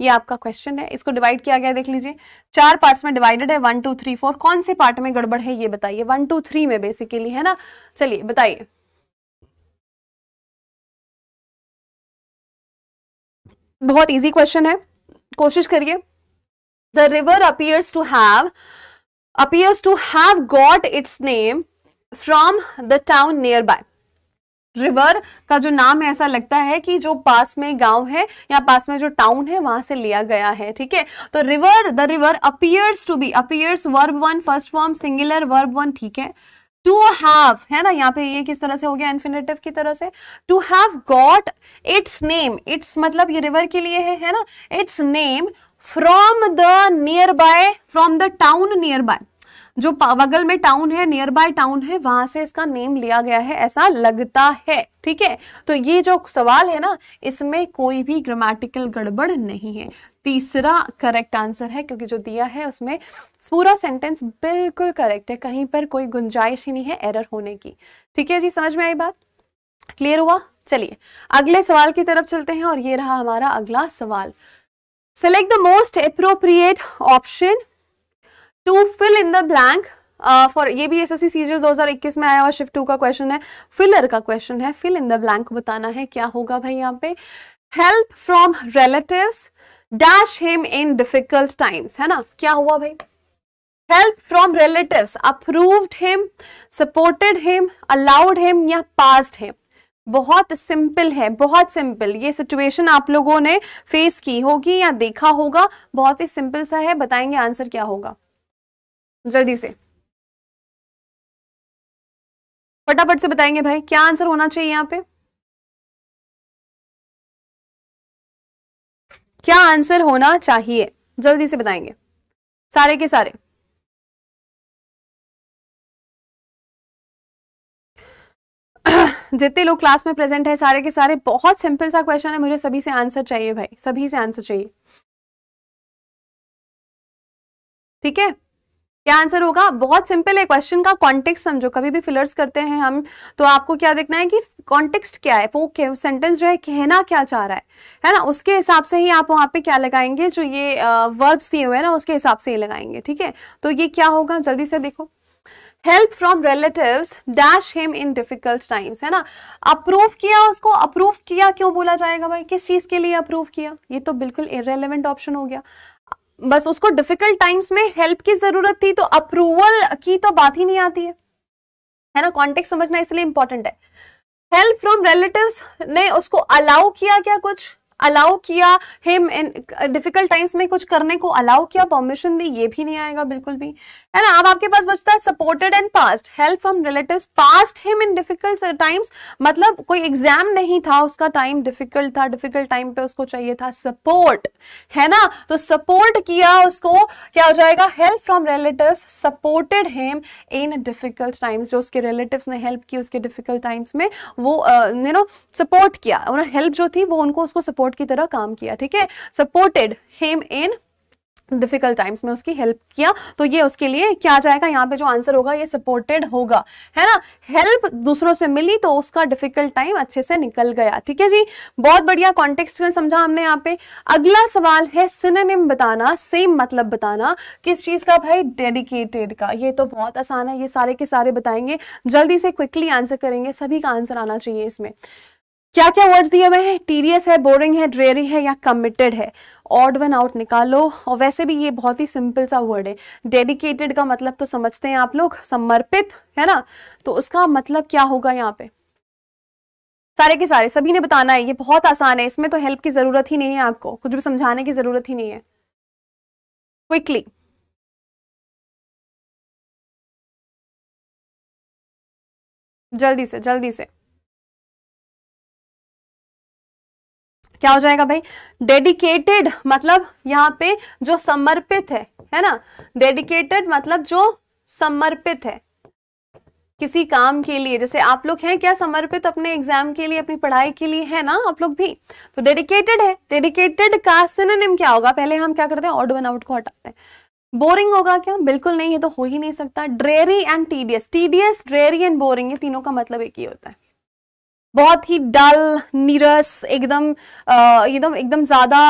ये आपका क्वेश्चन है इसको डिवाइड किया गया देख लीजिए चार पार्ट्स में डिवाइडेड है वन टू थ्री फोर कौन से पार्ट में गड़बड़ है ये बताइए वन टू थ्री में बेसिकली है ना चलिए बताइए बहुत इजी क्वेश्चन है कोशिश करिए the river appears to have appears to have got its name from the town nearby river का जो नाम है ऐसा लगता है कि जो पास में गांव है या पास में जो टाउन है वहां से लिया गया है ठीक है तो river the river appears to be appears verb one first form singular verb one ठीक है टू हैव है ना यहाँ पे ये किस तरह से हो गया इन्फिनेटिव की तरह से to have got its name its मतलब ये रिवर के लिए है है ना its name from the nearby from the town nearby जो बगल में टाउन है नियर बाय टाउन है वहां से इसका नेम लिया गया है ऐसा लगता है ठीक है तो ये जो सवाल है ना इसमें कोई भी ग्रामेटिकल गड़बड़ नहीं है तीसरा करेक्ट आंसर है क्योंकि जो दिया है उसमें पूरा सेंटेंस बिल्कुल करेक्ट है कहीं पर कोई गुंजाइश ही नहीं है एरर होने की ठीक है जी समझ में आई बात क्लियर हुआ चलिए अगले सवाल की तरफ चलते हैं और ये रहा हमारा अगला सवाल select the most appropriate option to fill in the blank for ये भी एस एस सी सीजल दो हजार इक्कीस में आया हुआ शिफ्ट टू का क्वेश्चन है फिलर का क्वेश्चन है फिल इन द ब्लैंक बताना है क्या होगा भाई यहाँ पे help from relatives dash him in difficult times है ना क्या हुआ भाई help from relatives approved him supported him allowed him या पास्ड हिम बहुत सिंपल है बहुत सिंपल ये सिचुएशन आप लोगों ने फेस की होगी या देखा होगा बहुत ही सिंपल सा है बताएंगे आंसर क्या होगा जल्दी से फटाफट से बताएंगे भाई क्या आंसर होना चाहिए यहां पे क्या आंसर होना चाहिए जल्दी से बताएंगे सारे के सारे <clears throat> जितने लोग क्लास में प्रेजेंट है सारे के सारे बहुत सिंपल सा क्वेश्चन है मुझे सभी से आंसर चाहिए भाई सभी से आंसर चाहिए ठीक है क्या आंसर होगा बहुत सिंपल है क्वेश्चन का कॉन्टेक्स समझो कभी भी फिलर्स करते हैं हम तो आपको क्या देखना है कि कॉन्टेक्स्ट क्या है वो सेंटेंस जो है कहना क्या चाह रहा है है ना उसके हिसाब से ही आप वहाँ पे क्या लगाएंगे जो ये वर्ब्स दिए हुए हैं ना उसके हिसाब से ही लगाएंगे ठीक है तो ये क्या होगा जल्दी से देखो help from relative dash him in difficult times है ना अप्रूव किया उसको अप्रूव किया क्यों बोला जाएगा भाई किस चीज़ के लिए अप्रूव किया ये तो बिल्कुल इरेलीवेंट ऑप्शन हो गया बस उसको डिफिकल्ट टाइम्स में हेल्प की जरूरत थी तो अप्रूवल की तो बात ही नहीं आती है है ना कॉन्टेक्ट समझना इसलिए इंपॉर्टेंट है हेल्प फ्रॉम रिलेटिव्स ने उसको अलाउ किया क्या कुछ अलाउ किया हिम इन डिफिकल्ट टाइम्स में कुछ करने को अलाउ किया परमिशन दी ये भी नहीं आएगा बिल्कुल भी है ना अब आपके पास बचता है supported and passed help from relative passed him in difficult times मतलब कोई एग्जाम नहीं था उसका टाइम डिफिकल्ट था डिफिकल्ट टाइम पे उसको चाहिए था सपोर्ट है ना तो सपोर्ट किया उसको क्या हो जाएगा help from relative supported him in difficult times जो उसके रिलेटिव ने हेल्प की उसके डिफिकल्ट टाइम्स में वो यू नो सपोर्ट किया हेल्प जो थी वो उनको उसको सपोर्ट सपोर्ट की तरह काम किया ठीक है supported him in difficult times में उसकी हेल्प किया तो ये उसके लिए क्या जाएगा यहाँ पे जो आंसर होगा ये सपोर्टेड होगा है ना हेल्प दूसरों से मिली तो उसका डिफिकल्ट टाइम अच्छे से निकल गया ठीक है जी बहुत बढ़िया कॉन्टेक्स्ट में समझा हमने यहाँ पे अगला सवाल है सिनेम बताना सेम मतलब बताना किस चीज का भाई डेडिकेटेड का ये तो बहुत आसान है ये सारे के सारे बताएंगे जल्दी से क्विकली आंसर करेंगे सभी का आंसर आना चाहिए इसमें क्या क्या वर्ड्स दिए हुए हैं टीरियस है बोरिंग है ड्रेरी है या कमिटेड है ऑड वन आउट निकालो और वैसे भी ये बहुत ही सिंपल सा वर्ड है डेडिकेटेड का मतलब तो समझते हैं आप लोग समर्पित है ना तो उसका मतलब क्या होगा यहाँ पे सारे के सारे सभी ने बताना है ये बहुत आसान है इसमें तो हेल्प की जरूरत ही नहीं है आपको कुछ भी समझाने की जरूरत ही नहीं है क्विकली जल्दी से जल्दी से क्या हो जाएगा भाई डेडिकेटेड मतलब यहाँ पे जो समर्पित है है ना डेडिकेटेड मतलब जो समर्पित है किसी काम के लिए जैसे आप लोग हैं क्या समर्पित अपने एग्जाम के लिए अपनी पढ़ाई के लिए है ना आप लोग भी तो डेडिकेटेड है डेडिकेटेड का सिनोनिम क्या होगा पहले हम क्या करते हैं ऑड वन आउट को हटाते हैं बोरिंग होगा क्या बिल्कुल नहीं है तो हो ही नहीं सकता dreary and tedious tedious dreary and boring ये तीनों का मतलब एक ही होता है बहुत ही डल नीरस एकदम एकदम एकदम ज़्यादा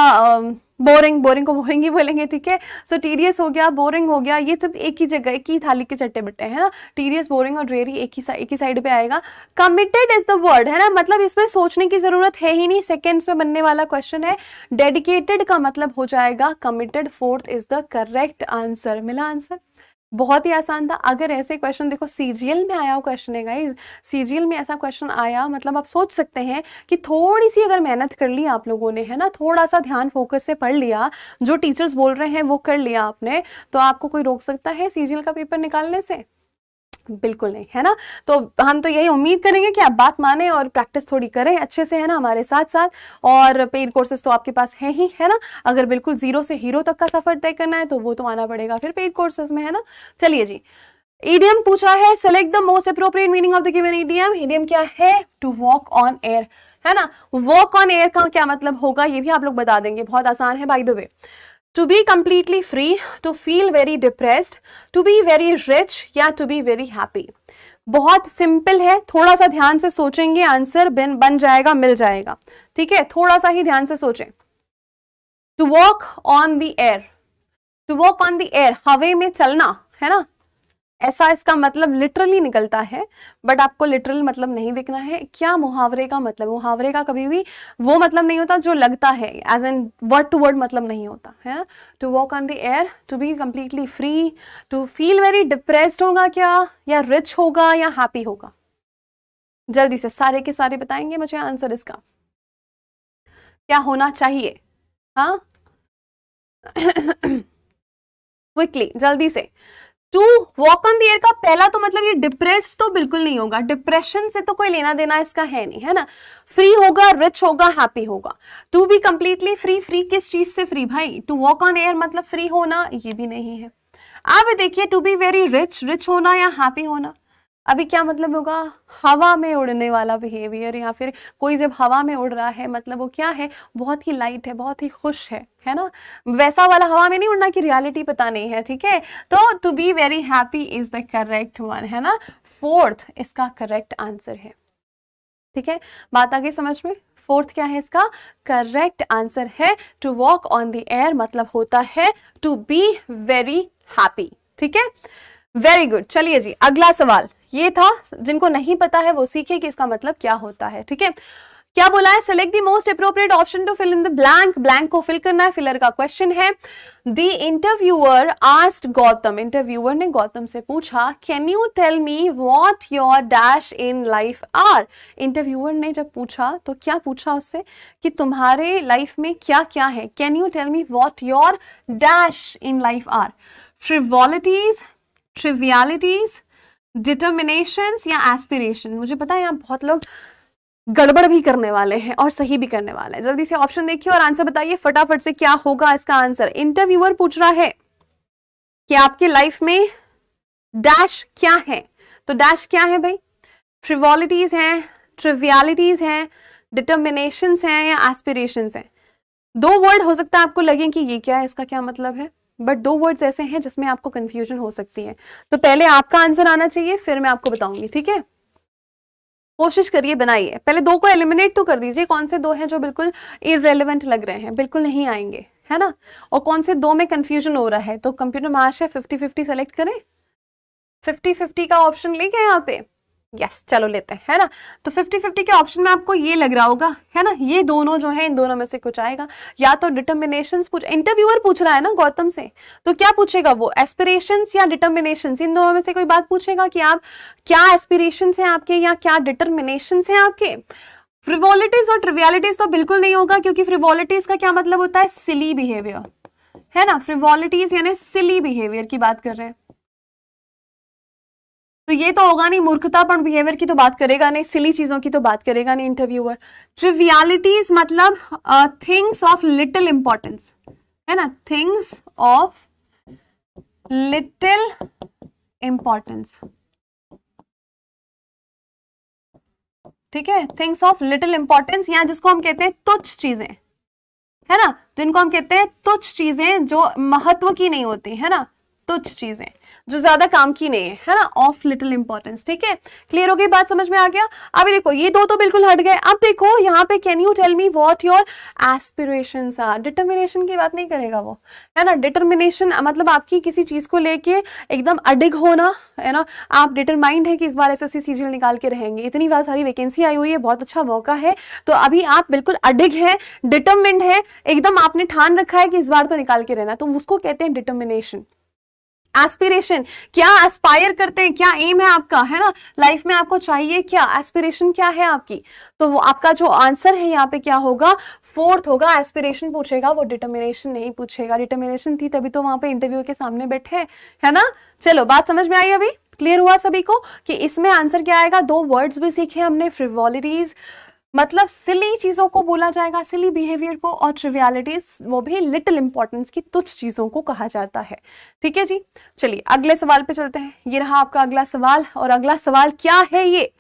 बोरिंग बोरिंग को बोरिंग ही बोलेंगे ठीक है सो टीडियस हो गया बोरिंग हो गया ये सब एक ही जगह एक ही थाली के चट्टे बट्टे है ना टीडियस बोरिंग और ड्रेरी एक ही एक ही साइड पे आएगा कमिटेड इज द वर्ड है ना मतलब इसमें सोचने की जरूरत है ही नहीं सेकेंड्स में बनने वाला क्वेश्चन है डेडिकेटेड का मतलब हो जाएगा committed fourth is the correct answer मिला आंसर बहुत ही आसान था अगर ऐसे क्वेश्चन देखो सीजीएल में आया हो क्वेश्चन है गाइज सीजीएल में ऐसा क्वेश्चन आया मतलब आप सोच सकते हैं कि थोड़ी सी अगर मेहनत कर ली आप लोगों ने है ना थोड़ा सा ध्यान फोकस से पढ़ लिया जो टीचर्स बोल रहे हैं वो कर लिया आपने तो आपको कोई रोक सकता है सीजीएल का पेपर निकालने से बिल्कुल नहीं है ना तो हम तो यही उम्मीद करेंगे कि आप बात माने और प्रैक्टिस थोड़ी करें अच्छे से है ना हमारे साथ साथ और पेड कोर्सेज तो आपके पास है ही है ना अगर बिल्कुल जीरो से हीरो तक का सफर तय करना है तो वो तो आना पड़ेगा फिर पेड कोर्सेज में है ना चलिए जी ईडीएम e पूछा है select the most appropriate meaning of the given idiom idiom क्या है टू वॉक ऑन एयर है ना वॉक ऑन एयर का क्या मतलब होगा ये भी आप लोग बता देंगे बहुत आसान है by the way to be completely free, to feel very depressed, to be very rich या to be very happy. बहुत सिंपल है थोड़ा सा ध्यान से सोचेंगे आंसर बिन बन जाएगा मिल जाएगा ठीक है थोड़ा सा ही ध्यान से सोचें to walk on the air to walk on the air हवे में चलना है ना ऐसा इसका मतलब लिटरली निकलता है बट आपको लिटरल मतलब नहीं देखना है क्या मुहावरे का मतलब मुहावरे का कभी भी वो मतलब नहीं होता जो लगता है as an word to word मतलब नहीं होता है to walk on the air to be completely free to feel very depressed होगा क्या या रिच होगा या हैप्पी होगा जल्दी से सारे के सारे बताएंगे मुझे आंसर इसका क्या होना चाहिए हाँ क्विकली <coughs> जल्दी से टू वॉक ऑन दर का पहला तो मतलब ये डिप्रेस तो बिल्कुल नहीं होगा डिप्रेशन से तो कोई लेना देना इसका है नहीं है ना फ्री होगा रिच होगा हैप्पी होगा to be completely free free किस चीज से फ्री भाई टू वॉक ऑन एयर मतलब फ्री होना ये भी नहीं है आप देखिए to be very rich rich होना या हैप्पी होना अभी क्या मतलब होगा हवा में उड़ने वाला बिहेवियर या फिर कोई जब हवा में उड़ रहा है मतलब वो क्या है बहुत ही लाइट है बहुत ही खुश है है ना वैसा वाला हवा में नहीं उड़ना कि रियलिटी पता नहीं है ठीक है तो to be very happy is the correct one है ना फोर्थ इसका करेक्ट आंसर है ठीक है बात आगे समझ में फोर्थ क्या है इसका करेक्ट आंसर है to walk on the air मतलब होता है टू बी वेरी हैप्पी ठीक है वेरी गुड चलिए जी अगला सवाल ये था जिनको नहीं पता है वो सीखे कि इसका मतलब क्या होता है ठीक है क्या बोला है select the most appropriate option to fill in the blank blank को फिल करना है फिलर का क्वेश्चन है the interviewer asked Gautam interviewer ने गौतम से पूछा can you tell me what your dash in life are interviewer ने जब पूछा तो क्या पूछा उससे कि तुम्हारे लाइफ में क्या क्या है can you tell me what your dash in life are frivolities trivialities determinations या एस्पिरेशन मुझे पता है यहाँ बहुत लोग गड़बड़ भी करने वाले हैं और सही भी करने वाले हैं जल्दी से ऑप्शन देखिए और आंसर बताइए फटाफट से क्या होगा इसका आंसर इंटरव्यूअर पूछ रहा है कि आपके लाइफ में डैश क्या है तो डैश क्या है भाई फ्रिवॉलिटीज हैं ट्रिवियालिटीज हैं डिटर्मिनेशंस हैं या एस्पिरेशंस हैं दो वर्ड हो सकता है आपको लगे कि ये क्या है इसका क्या मतलब है बट दो वर्ड्स ऐसे हैं जिसमें आपको कंफ्यूजन हो सकती है तो पहले आपका आंसर आना चाहिए फिर मैं आपको बताऊंगी ठीक है कोशिश करिए बनाइए पहले दो को एलिमिनेट तो कर दीजिए कौन से दो हैं जो बिल्कुल इरेलीवेंट लग रहे हैं बिल्कुल नहीं आएंगे है ना और कौन से दो में कंफ्यूजन हो रहा है तो कंप्यूटर महाशय फिफ्टी फिफ्टी सेलेक्ट करें फिफ्टी फिफ्टी का ऑप्शन लेके यहाँ पे यस चलो लेते हैं है ना तो 50-50 के ऑप्शन में आपको ये लग रहा होगा है ना ये दोनों जो है इन दोनों में से कुछ आएगा या तो डिटर्मिनेशन पूछ इंटरव्यूअर पूछ रहा है ना गौतम से तो क्या पूछेगा वो एस्पिरेशन या डिटर्मिनेशन इन दोनों में से कोई बात पूछेगा कि आप क्या एस्पिरेशन है आपके या क्या डिटर्मिनेशन है आपके फ्रिवॉलिटीज और ट्रिवियलिटीज तो बिल्कुल नहीं होगा क्योंकि फ्रिवॉलिटीज का क्या मतलब होता है सिली बिहेवियर है ना फ्रिवॉलिटीज यानी सिली बिहेवियर की बात कर रहे हैं तो ये तो होगा नहीं मूर्खतापन बिहेवियर की तो बात करेगा नहीं सिली चीज़ों की तो बात करेगा नहीं इंटरव्यूअर ट्रिवियालिटीज मतलब थिंग्स ऑफ लिटिल इंपॉर्टेंस है ना थिंग्स ऑफ लिटिल इंपॉर्टेंस ठीक है थिंग्स ऑफ लिटिल इंपॉर्टेंस या जिसको हम कहते हैं तुच्छ चीजें है ना जिनको हम कहते हैं तुच्छ चीजें जो महत्व की नहीं होती है ना तुच्छ चीजें जो ज्यादा काम की नहीं है है ना ऑफ लिटिल इंपॉर्टेंस ठीक है क्लियर हो गई बात समझ में आ गया अभी देखो ये दो तो बिल्कुल हट गए अब देखो यहाँ पे can you tell me what your aspiration are determination की बात नहीं करेगा वो है ना डिटर्मिनेशन मतलब आपकी किसी चीज को लेके एकदम अडिग होना है ना आप डिटरमाइंड है कि इस बार एस एस निकाल के रहेंगे इतनी बार सारी वैकेंसी आई हुई है बहुत अच्छा मौका है तो अभी आप बिल्कुल अडिग है डिटर्मिंड है एकदम आपने ठान रखा है कि इस बार तो निकाल के रहना तो उसको कहते हैं डिटर्मिनेशन एस्पिरेशन क्या एस्पायर करते हैं क्या एम है आपका है ना लाइफ में आपको चाहिए क्या एस्पिरेशन क्या है आपकी तो वो आपका जो आंसर है यहाँ पे क्या होगा फोर्थ होगा एस्पिरेशन पूछेगा वो डिटर्मिनेशन नहीं पूछेगा डिटर्मिनेशन थी तभी तो वहां पे इंटरव्यू के सामने बैठे है ना चलो बात समझ में आई अभी क्लियर हुआ सभी को कि इसमें आंसर क्या आएगा दो वर्ड्स भी सीखे हमने फ्रिवॉलिटीज मतलब सिली चीज़ों को बोला जाएगा सिली बिहेवियर को और ट्रिवियलिटीज वो भी लिटिल इंपॉर्टेंस की तुच्छ चीज़ों को कहा जाता है ठीक है जी चलिए अगले सवाल पे चलते हैं ये रहा आपका अगला सवाल और अगला सवाल क्या है ये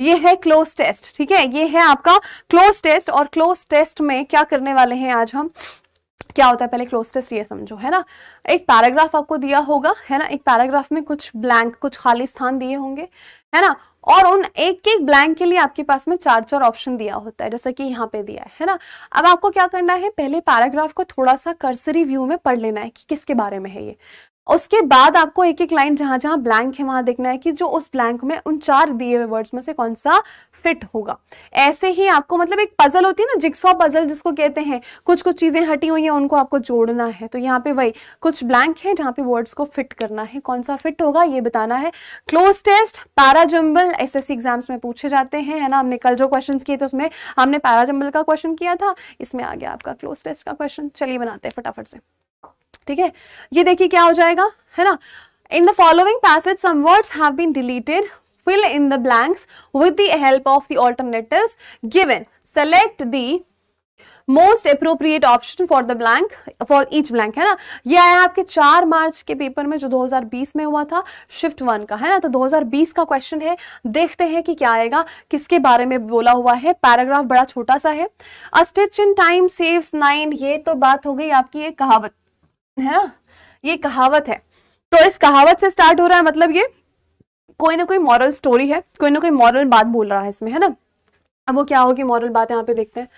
ये है क्लोज टेस्ट ठीक है ये है आपका क्लोज टेस्ट और क्लोज टेस्ट में क्या करने वाले हैं आज हम क्या होता है पहले क्लोज टेस्ट ये समझो है ना एक पैराग्राफ आपको दिया होगा है ना एक पैराग्राफ में कुछ ब्लैंक कुछ खाली स्थान दिए होंगे है ना और उन एक एक ब्लैंक के लिए आपके पास में चार चार ऑप्शन दिया होता है जैसा कि यहाँ पे दिया है है ना अब आपको क्या करना है पहले पैराग्राफ को थोड़ा सा कर्सरी व्यू में पढ़ लेना है कि किसके बारे में है ये उसके बाद आपको एक एक लाइन जहां जहां ब्लैंक है वहां देखना है कि जो उस ब्लैंक में उन चार दिए हुए वर्ड्स में से कौन सा फिट होगा ऐसे ही आपको मतलब एक पजल होती है ना जिक्सॉ पजल जिसको कहते हैं कुछ कुछ चीजें हटी हुई हैं उनको आपको जोड़ना है तो यहाँ पे वही कुछ ब्लैंक है जहाँ पे वर्ड्स को फिट करना है कौन सा फिट होगा ये बताना है cloze test parajumble S S exams में पूछे जाते हैं है ना हमने कल जो क्वेश्चन किए थे उसमें हमने पैराजम्बल का क्वेश्चन किया था इसमें आ गया आपका क्लोज टेस्ट का क्वेश्चन चलिए बनाते हैं फटाफट से ठीक है ये देखिए क्या हो जाएगा है ना in the following passage some words have been deleted fill in the blanks with the help of the alternative given select the most appropriate option for the blank for each blank है ना ये आया आपके चार मार्च के paper में जो 2020 में हुआ था शिफ्ट वन का है ना तो 2020 का क्वेश्चन है देखते हैं कि क्या आएगा किसके बारे में बोला हुआ है पैराग्राफ बड़ा छोटा सा है a stitch in time saves nine ये तो बात हो गई आपकी एक कहावत है ना ये कहावत है तो इस कहावत से स्टार्ट हो रहा है मतलब ये कोई ना कोई मॉरल स्टोरी है कोई ना कोई मॉरल बात बोल रहा है इसमें है ना अब वो क्या होगी मॉरल बात यहाँ पे देखते हैं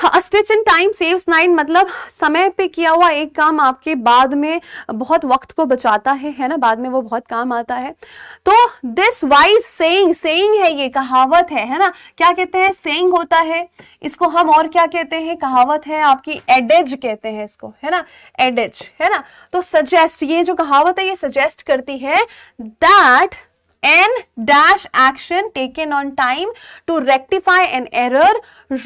हाँ, stitch in time saves nine मतलब समय पे किया हुआ एक काम आपके बाद में बहुत वक्त को बचाता है है ना बाद में वो बहुत काम आता है तो दिस वाइज सेइंग सेइंग है ये कहावत है है ना क्या कहते हैं सेइंग होता है इसको हम और क्या कहते हैं कहावत है आपकी एडेज कहते हैं इसको है ना एडेज है ना तो सजेस्ट ये जो कहावत है ये सजेस्ट करती है that n dash action taken on time to rectify an error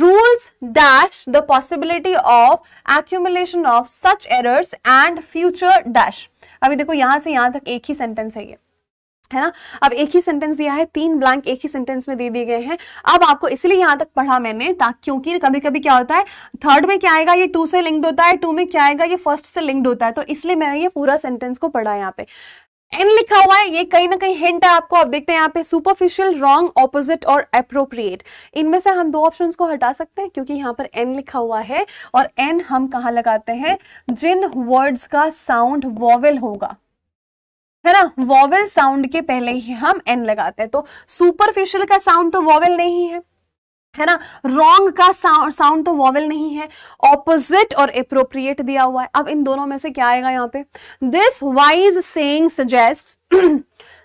rules dash the possibility of accumulation of such errors and future dash अभी देखो यहां से यहां तक एक ही सेंटेंस है ये है ना अब एक ही सेंटेंस दिया है तीन ब्लैंक एक ही सेंटेंस में दे दिए गए हैं अब आपको इसलिए यहां तक पढ़ा मैंने ताकि क्योंकि कभी कभी क्या होता है थर्ड में क्या आएगा ये टू से लिंक्ड होता है टू में क्या आएगा ये फर्स्ट से लिंक्ड होता है तो इसलिए मैंने ये पूरा सेंटेंस को पढ़ा यहाँ पे एन लिखा हुआ है ये कहीं ना कहीं हिंट है आपको आप देखते हैं यहाँ पे सुपरफिशियल रॉन्ग ऑपोजिट और अप्रोप्रिएट इनमें से हम दो ऑप्शंस को हटा सकते हैं क्योंकि यहाँ पर एन लिखा हुआ है और एन हम कहाँ लगाते हैं जिन वर्ड्स का साउंड वॉवेल होगा है ना वॉवेल साउंड के पहले ही हम एन लगाते हैं तो सुपरफिशियल का साउंड तो वॉवेल नहीं है है ना रॉन्ग का साउंड तो वॉवल नहीं है ऑपोजिट और अप्रोप्रिएट दिया हुआ है अब इन दोनों में से क्या आएगा यहाँ पे this wise saying suggest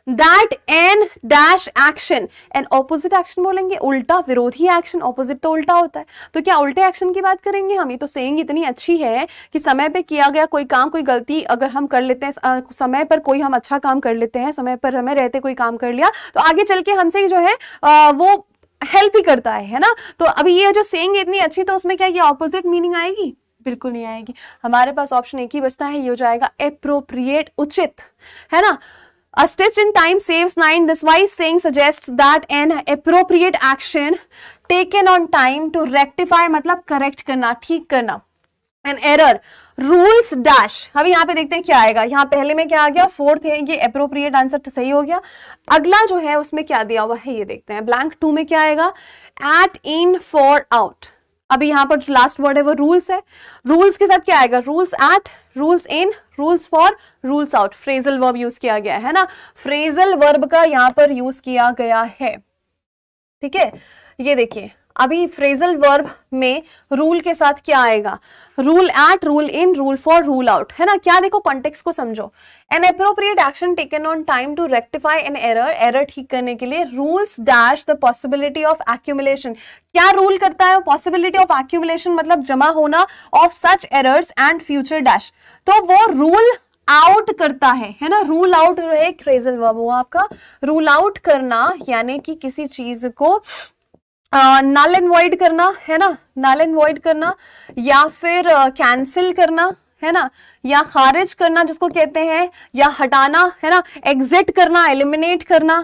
that an dash action an opposite action बोलेंगे उल्टा विरोधी एक्शन ऑपोजिट तो उल्टा होता है तो क्या उल्टे एक्शन की बात करेंगे हम ये तो सेइंग इतनी अच्छी है कि समय पे किया गया कोई काम कोई गलती अगर हम कर लेते हैं समय पर कोई हम अच्छा काम कर लेते हैं समय पर हमें रहते कोई काम कर लिया तो आगे चल के हमसे जो है वो हेल्प ही करता है है ना तो अभी ये जो सेइंग इतनी अच्छी तो उसमें क्या ये ऑपोजिट मीनिंग आएगी बिल्कुल नहीं आएगी हमारे पास ऑप्शन एक ही बचता है ये हो जाएगा अप्रोप्रिएट उचित है ना A stitch in time saves nine. This wise saying suggests that an appropriate action taken on time to rectify मतलब correct करना ठीक करना an error रूल्स डैश हम यहाँ पे देखते हैं क्या आएगा यहाँ पहले में क्या आ गया फोर्थ है ये अप्रोप्रिएट तो आंसर सही हो गया अगला जो है उसमें क्या दिया हुआ है ये देखते हैं ब्लैंक टू में क्या आएगा एट इन फॉर आउट अभी यहाँ पर जो लास्ट वर्ड है वो रूल्स है रूल्स के साथ क्या आएगा rules at rules in rules for rules out phrasal verb use किया गया है ना फ्रेजल वर्ब का यहाँ पर यूज किया गया है ठीक है ये देखिए अभी फ्रेजल वर्ब में रूल के साथ क्या आएगा rule at rule in rule for rule out है ना क्या देखो कॉन्टेक्स्ट को समझो an appropriate action taken on time to rectify an error error ठीक करने के लिए rules dash the possibility of accumulation क्या रूल करता है पॉसिबिलिटी ऑफ एक्यूमुलेशन मतलब जमा होना of such errors and future dash तो वो रूल आउट करता है है ना रूल आउट एक फ्रेजल वर्ब हुआ आपका रूल आउट करना यानी कि किसी चीज को नल एंड वॉइड करना है ना नल एंड वॉइड करना या फिर कैंसिल uh, करना है ना या खारिज करना जिसको कहते हैं या हटाना है ना एग्जिट करना एलिमिनेट करना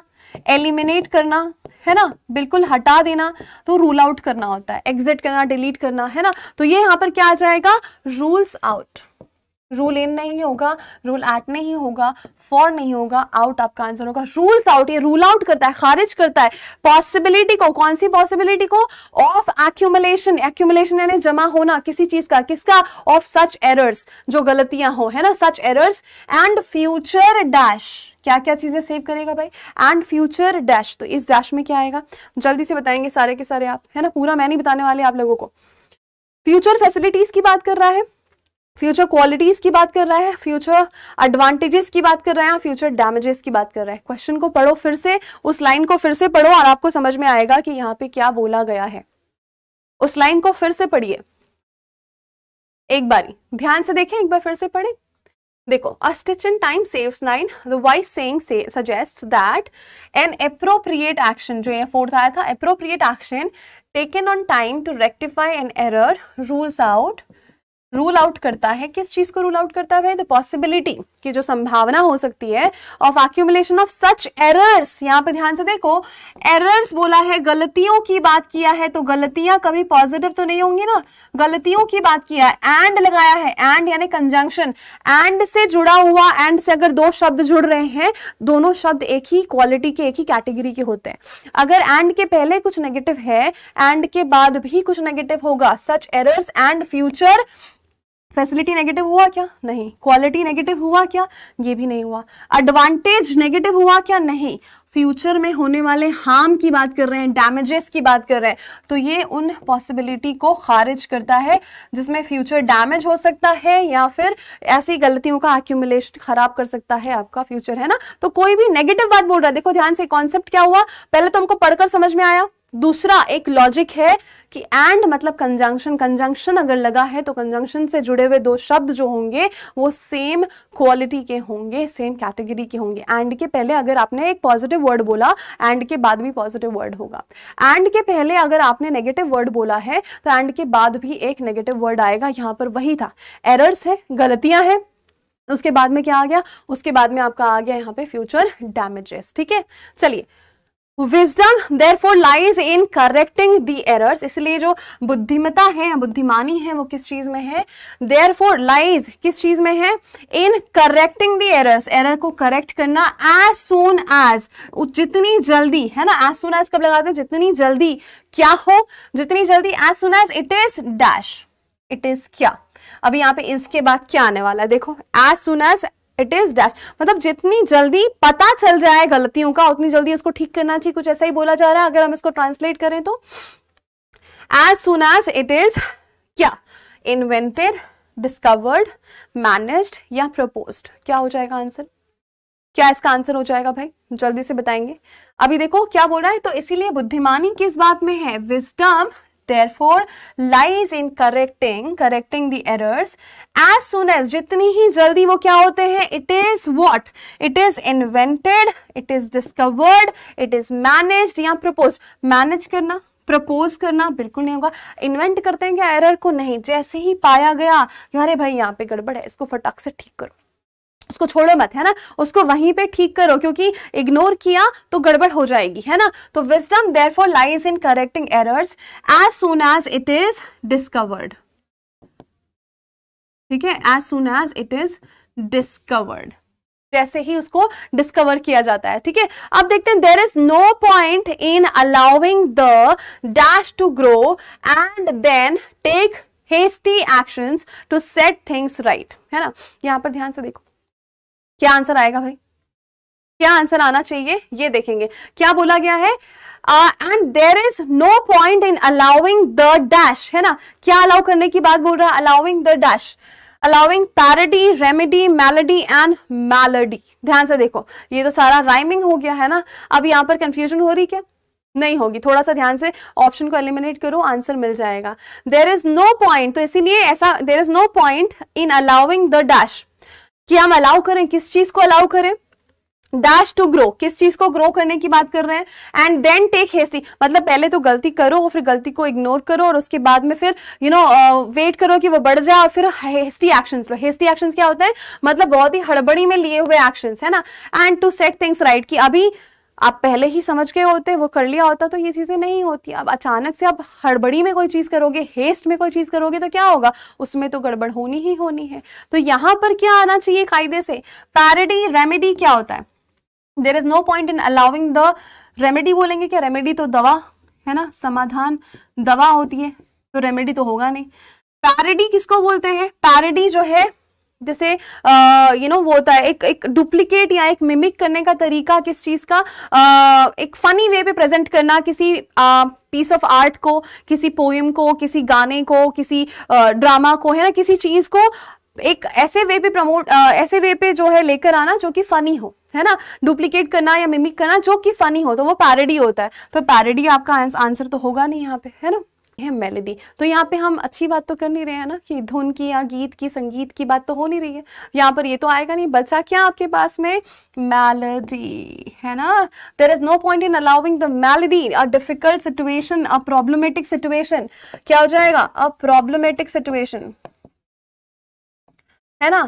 एलिमिनेट करना है ना बिल्कुल हटा देना तो रूल आउट करना होता है एग्जिट करना डिलीट करना है ना तो ये यहां पर क्या आ जाएगा रूल्स आउट रूल इन नहीं होगा रूल एट नहीं होगा फॉर नहीं होगा आउट आपका आंसर होगा रूल्स आउट ये रूल आउट करता है खारिज करता है पॉसिबिलिटी को कौन सी पॉसिबिलिटी को ऑफ एक्यूमुलेशन एक्यूमुलेशन यानी जमा होना किसी चीज का किसका ऑफ सच एरर्स जो गलतियां हो है ना such errors and future dash क्या क्या चीजें सेव करेगा भाई एंड फ्यूचर डैश तो इस डैश में क्या आएगा जल्दी से बताएंगे सारे के सारे आप है ना पूरा मैं नहीं बताने वाले आप लोगों को फ्यूचर फैसिलिटीज की बात कर रहा है फ्यूचर क्वालिटीज की बात कर रहा है फ्यूचर एडवांटेजेस की बात कर रहे हैं फ्यूचर डैमेजेस की बात कर रहे हैं क्वेश्चन को पढ़ो फिर से उस लाइन को फिर से पढ़ो और आपको समझ में आएगा कि यहाँ पे क्या बोला गया है उस लाइन को फिर से पढ़िए एक बारी ध्यान से देखें एक बार फिर से पढ़े देखो a stitch stitch time time nine nine the wise saying say, suggests that an appropriate जो ये फोर्थ आया था appropriate action taken on time to rectify an error rules out rule out करता है किस चीज को रूल आउट करता है भाई द पॉसिबिलिटी की जो संभावना हो सकती है of accumulation of such errors यहाँ पे ध्यान से देखो एरर्स बोला है गलतियों की बात किया है तो गलतियां कभी पॉजिटिव तो नहीं होंगी ना गलतियों की बात किया है एंड लगाया है एंड यानी कंजंक्शन एंड से जुड़ा हुआ एंड से अगर दो शब्द जुड़ रहे हैं दोनों शब्द एक ही क्वालिटी के एक ही कैटेगरी के होते हैं अगर एंड के पहले कुछ नेगेटिव है एंड के बाद भी कुछ नेगेटिव होगा such errors and future facility negative हुआ क्या नहीं क्वालिटी नेगेटिव हुआ क्या ये भी नहीं हुआ एडवांटेज नेगेटिव हुआ क्या नहीं फ्यूचर में होने वाले हार्म की बात कर रहे हैं डैमेजेस की बात कर रहे हैं तो ये उन पॉसिबिलिटी को खारिज करता है जिसमें फ्यूचर डैमेज हो सकता है या फिर ऐसी गलतियों का एक्यूमुलेशन खराब कर सकता है आपका फ्यूचर है ना तो कोई भी नेगेटिव बात बोल रहा है देखो ध्यान से कॉन्सेप्ट क्या हुआ पहले तो हमको पढ़कर समझ में आया दूसरा एक लॉजिक है कि एंड मतलब कंजंक्शन कंजंक्शन अगर लगा है तो कंजंक्शन से जुड़े हुए दो शब्द जो होंगे वो सेम क्वालिटी के होंगे सेम कैटेगरी के होंगे एंड के पहले अगर आपने एक पॉजिटिव वर्ड बोला एंड के बाद भी पॉजिटिव वर्ड होगा एंड के पहले अगर आपने नेगेटिव वर्ड बोला है तो एंड के बाद भी एक नेगेटिव वर्ड आएगा यहाँ पर वही था एरर्स है गलतियाँ हैं उसके बाद में क्या आ गया उसके बाद में आपका आ गया यहाँ पे फ्यूचर डैमेजेस ठीक है चलिए wisdom therefore lies in correcting the errors इसलिए जो बुद्धिमता है बुद्धिमानी है वो किस चीज में है देर फोर लाइज किस चीज में है in correcting the errors error को करेक्ट करना एज सोन एज जितनी जल्दी है ना एज सोन एज कब लगाते हैं जितनी जल्दी क्या हो जितनी जल्दी as soon as it is dash it is क्या अब यहाँ पे इसके बाद क्या आने वाला है देखो as soon as it is dash मतलब जितनी जल्दी पता चल जाए गलतियों का उतनी जल्दी उसको ठीक करना चाहिए कुछ ऐसा ही बोला जा रहा है अगर हम इसको ट्रांसलेट करें तो as soon as it is क्या इन्वेंटेड डिस्कवर्ड मैनेज या प्रपोज क्या हो जाएगा आंसर क्या इसका आंसर हो जाएगा भाई जल्दी से बताएंगे अभी देखो क्या बोल रहा है तो इसीलिए बुद्धिमानी किस बात में है wisdom therefore lies in correcting correcting the errors as soon as jitni hi jaldi wo kya hote hain it is what it is invented it is discovered it is managed ya proposed manage karna propose करना बिल्कुल नहीं होगा invent करते हैं क्या error को नहीं जैसे ही पाया गया अरे भाई यहाँ पे गड़बड़ है इसको फटाक से ठीक करो उसको छोड़ो मत है ना उसको वहीं पे ठीक करो क्योंकि इग्नोर किया तो गड़बड़ हो जाएगी है ना तो wisdom therefore lies in correcting errors as soon as it is discovered ठीक है as soon as it is discovered जैसे ही उसको डिस्कवर किया जाता है ठीक है अब देखते हैं there is no point in allowing the dash to grow and then take hasty action to set things right है ना यहां पर ध्यान से देखो क्या आंसर आएगा भाई क्या आंसर आना चाहिए ये देखेंगे क्या बोला गया है and there is no point in allowing the dash है ना क्या अलाउ करने की बात बोल रहा है allowing the dash allowing parody remedy melody and malady ध्यान से देखो ये तो सारा राइमिंग हो गया है ना अब यहां पर कंफ्यूजन हो रही क्या नहीं होगी थोड़ा सा ध्यान से ऑप्शन को एलिमिनेट करो आंसर मिल जाएगा देर इज नो पॉइंट तो इसीलिए ऐसा there is no point in allowing the dash कि हम अलाउ करें किस चीज को अलाउ करें डैश टू ग्रो किस चीज को ग्रो करने की बात कर रहे हैं एंड देन टेक हेस्टी मतलब पहले तो गलती करो और फिर गलती को इग्नोर करो और उसके बाद में फिर यू नो वेट करो कि वो बढ़ जाए और फिर हेस्टी एक्शन लो हेस्टी एक्शन क्या होता है मतलब बहुत ही हड़बड़ी में लिए हुए एक्शन है ना and to set things right कि अभी आप पहले ही समझ के होते वो कर लिया होता तो ये चीज़ें नहीं होती अब अचानक से आप हड़बड़ी में कोई चीज़ करोगे हेस्ट में कोई चीज़ करोगे तो क्या होगा उसमें तो गड़बड़ होनी ही होनी है तो यहाँ पर क्या आना चाहिए कायदे से पैरडी रेमेडी क्या होता है there is no point in allowing the remedy बोलेंगे क्या रेमेडी तो दवा है ना समाधान दवा होती है तो रेमेडी तो होगा नहीं पैरडी किसको बोलते हैं पैरडी जो है जैसे यू नो वो होता है एक एक डुप्लीकेट या एक मिमिक करने का तरीका किस चीज़ का आ, एक फनी वे पे प्रेजेंट करना किसी पीस ऑफ आर्ट को किसी पोएम को किसी गाने को किसी ड्रामा को है ना किसी चीज़ को एक ऐसे वे पे प्रमोट ऐसे वे पे जो है लेकर आना जो कि फनी हो है ना डुप्लीकेट करना या मिमिक करना जो कि फनी हो तो वो पैरडी होता है तो पैरडी आपका आंसर तो होगा नहीं यहाँ पे है ना है मेलेडी तो यहाँ पे हम अच्छी बात तो कर नहीं रहे हैं ना कि धुन की या गीत की संगीत की बात तो हो नहीं रही है यहाँ पर ये तो आएगा नहीं बचा क्या आपके पास में मेलेडी है ना there is no point in allowing the malady a difficult situation a problematic situation क्या हो जाएगा अ प्रॉब्लमेटिक सिचुएशन है ना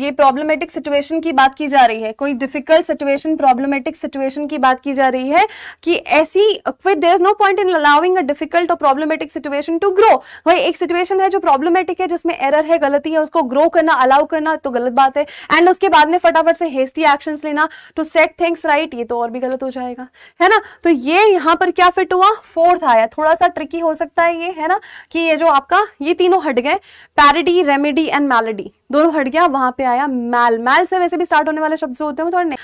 ये प्रॉब्लमेटिक सिचुएशन की बात की जा रही है कोई डिफिकल्ट सिचुएशन प्रॉब्लमेटिक सिचुएशन की बात की जा रही है कि ऐसी there is no point in allowing a difficult और प्रॉब्लमेटिक सिचुएशन टू ग्रो वही एक सिचुएशन है जो प्रॉब्लमेटिक है जिसमें एरर है गलती है उसको ग्रो करना अलाउ करना तो गलत बात है एंड उसके बाद में फटाफट से हेस्टी एक्शन लेना टू सेट थिंग्स राइट ये तो और भी गलत हो जाएगा है ना तो ये यहाँ पर क्या फिट हुआ फोर्थ आया थोड़ा सा ट्रिकी हो सकता है ये है ना कि ये जो आपका ये तीनों हट गए पैरिडी रेमेडी एंड मेलेडी दोनों हट गया वहां पे आया मैल मैल से वैसे भी स्टार्ट होने वाले शब्द होते हैं थोड़े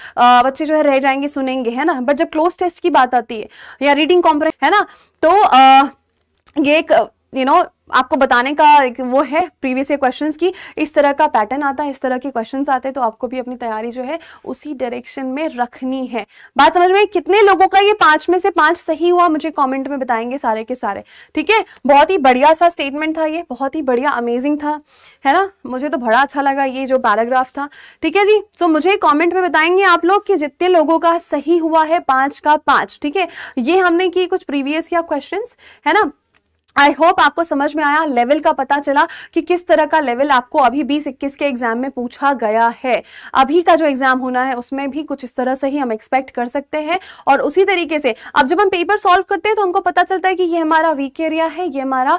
बच्चे जो है रह जाएंगे सुनेंगे है ना बट जब क्लोज टेस्ट की बात आती है या रीडिंग कॉम्प्रेंस है ना तो आ, ये एक यू नो आपको बताने का वो है प्रीवियस ईयर क्वेश्चन की इस तरह का पैटर्न आता है इस तरह के क्वेश्चन आते हैं तो आपको भी अपनी तैयारी जो है उसी डायरेक्शन में रखनी है बात समझ में कितने लोगों का ये पांच में से पांच सही हुआ मुझे कॉमेंट में बताएंगे सारे के सारे ठीक है बहुत ही बढ़िया सा स्टेटमेंट था ये बहुत ही बढ़िया अमेजिंग था है ना मुझे तो बड़ा अच्छा लगा ये जो पैराग्राफ था ठीक है जी तो मुझे कॉमेंट में बताएंगे आप लोग कि जितने लोगों का सही हुआ है पांच का पांच ठीक है ये हमने की कुछ प्रीवियस या क्वेश्चन है ना आई होप आपको समझ में आया लेवल का पता चला कि किस तरह का लेवल आपको अभी बीस इक्कीस के एग्जाम में पूछा गया है अभी का जो एग्जाम होना है उसमें भी कुछ इस तरह से ही हम एक्सपेक्ट कर सकते हैं और उसी तरीके से अब जब हम पेपर सॉल्व करते हैं तो हमको पता चलता है कि ये हमारा वीक एरिया है ये हमारा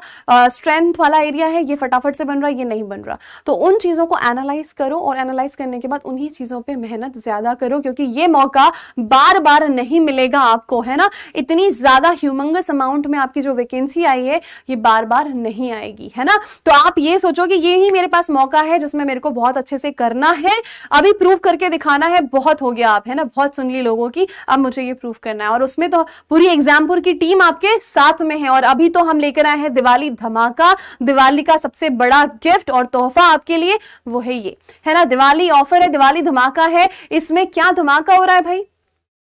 स्ट्रेंथ वाला एरिया है ये फटाफट से बन रहा है ये नहीं बन रहा तो उन चीज़ों को एनालाइज करो और एनालाइज करने के बाद उन्हीं चीज़ों पर मेहनत ज़्यादा करो क्योंकि ये मौका बार बार नहीं मिलेगा आपको है ना इतनी ज़्यादा ह्यूमंगस अमाउंट में आपकी जो वैकेंसी आई है ये बार बार नहीं आएगी है ना तो आप ये सोचो कि ये ही मेरे पास मौका है जिसमें मेरे को बहुत अच्छे से करना है अभी प्रूव करके दिखाना है बहुत हो गया आप है ना बहुत सुन ली लोगों की अब मुझे ये प्रूफ करना है और उसमें तो पूरी एग्जामपुर की टीम आपके साथ में है और अभी तो हम लेकर आए हैं दिवाली धमाका दिवाली का सबसे बड़ा गिफ्ट और तोहफा आपके लिए वो है ये है ना दिवाली ऑफर है दिवाली धमाका है इसमें क्या धमाका हो रहा है भाई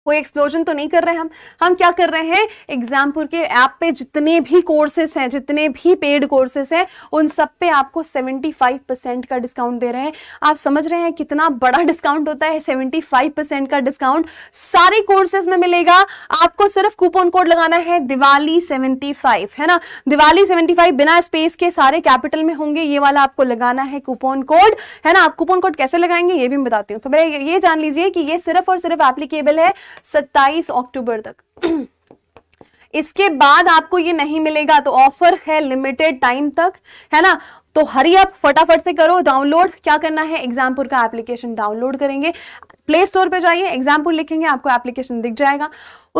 कोई एक्सप्लोजन तो नहीं कर रहे हम हम क्या कर रहे हैं एग्जामपुर के ऐप पे जितने भी कोर्सेस हैं जितने भी पेड कोर्सेस हैं उन सब पे आपको 75 परसेंट का डिस्काउंट दे रहे हैं आप समझ रहे हैं कितना बड़ा डिस्काउंट होता है 75 परसेंट का डिस्काउंट सारे कोर्सेज में मिलेगा आपको सिर्फ कूपन कोड लगाना है दिवाली सेवेंटी है ना दिवाली सेवेंटी बिना स्पेस के सारे कैपिटल में होंगे ये वाला आपको लगाना है कूपन कोड है ना आप कूपन कोड कैसे लगाएंगे ये भी बताती हूँ तो मेरा ये जान लीजिए कि ये सिर्फ और सिर्फ एप्लीकेबल है सत्ताईस अक्टूबर तक इसके बाद आपको ये नहीं मिलेगा तो ऑफर है लिमिटेड टाइम तक है ना तो हरी आप फटाफट से करो डाउनलोड क्या करना है एग्जामपुर का एप्लीकेशन डाउनलोड करेंगे प्ले स्टोर पे जाइए एग्जामपुर लिखेंगे आपको एप्लीकेशन दिख जाएगा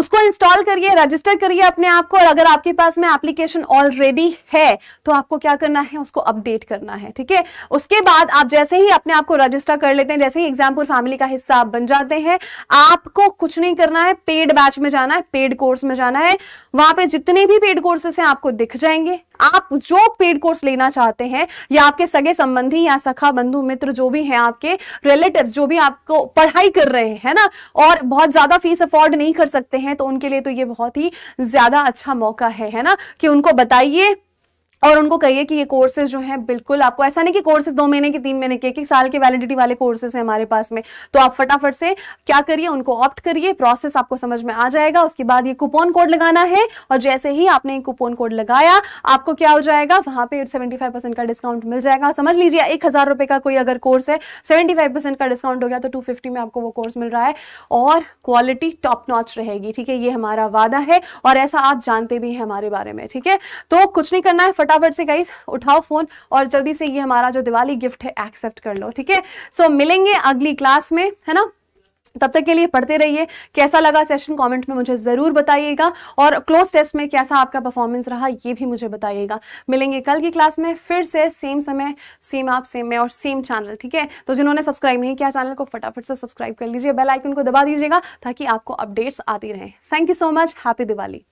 उसको इंस्टॉल करिए रजिस्टर करिए अपने आप को और अगर आपके पास में एप्लीकेशन ऑलरेडी है तो आपको क्या करना है उसको अपडेट करना है ठीक है उसके बाद आप जैसे ही अपने आप को रजिस्टर कर लेते हैं जैसे ही एग्जामपुर फैमिली का हिस्सा आप बन जाते हैं आपको कुछ नहीं करना है पेड बैच में जाना है पेड कोर्स में जाना है वहां पे जितने भी पेड कोर्सेस हैं आपको दिख जाएंगे आप जो पेड कोर्स लेना चाहते हैं या आपके सगे संबंधी या सखा बंधु मित्र जो भी हैं आपके रिलेटिव जो भी आपको पढ़ाई कर रहे हैं ना और बहुत ज्यादा फीस अफोर्ड नहीं कर सकते हैं तो उनके लिए तो ये बहुत ही ज्यादा अच्छा मौका है है ना कि उनको बताइए और उनको कहिए कि ये कोर्सेज जो हैं बिल्कुल आपको ऐसा नहीं कि कोर्सेज दो महीने के तीन महीने के एक साल के वैलिडिटी वाले कोर्सेज हैं हमारे पास में तो आप फटाफट से क्या करिए उनको ऑप्ट करिए प्रोसेस आपको समझ में आ जाएगा उसके बाद ये कूपन कोड लगाना है और जैसे ही आपने कूपन कोड लगाया आपको क्या हो जाएगा वहां पर सेवेंटी का डिस्काउंट मिल जाएगा समझ लीजिए एक हजार रुपए का कोई अगर कोर्स है सेवेंटी का डिस्काउंट हो गया तो टू में आपको वो कोर्स मिल रहा है और क्वालिटी टॉप नॉच रहेगी ठीक है ये हमारा वादा है और ऐसा आप जानते भी हैं हमारे बारे में ठीक है तो कुछ नहीं करना है फटाफट फटाफट से गाइज उठाओ फोन और जल्दी से ये हमारा जो दिवाली गिफ्ट है एक्सेप्ट कर लो ठीक है सो मिलेंगे अगली क्लास में है ना तब तक के लिए पढ़ते रहिए कैसा लगा सेशन कमेंट में मुझे ज़रूर बताइएगा और क्लोज टेस्ट में कैसा आपका परफॉर्मेंस रहा ये भी मुझे बताइएगा मिलेंगे कल की क्लास में फिर से सेम समय सेम आप सेम मैं और सेम चैनल ठीक है तो जिन्होंने सब्सक्राइब नहीं किया चैनल को फटाफट से सब्सक्राइब कर लीजिए बेल आइकन को दबा दीजिएगा ताकि आपको अपडेट्स आती रहें thank you so much happy Diwali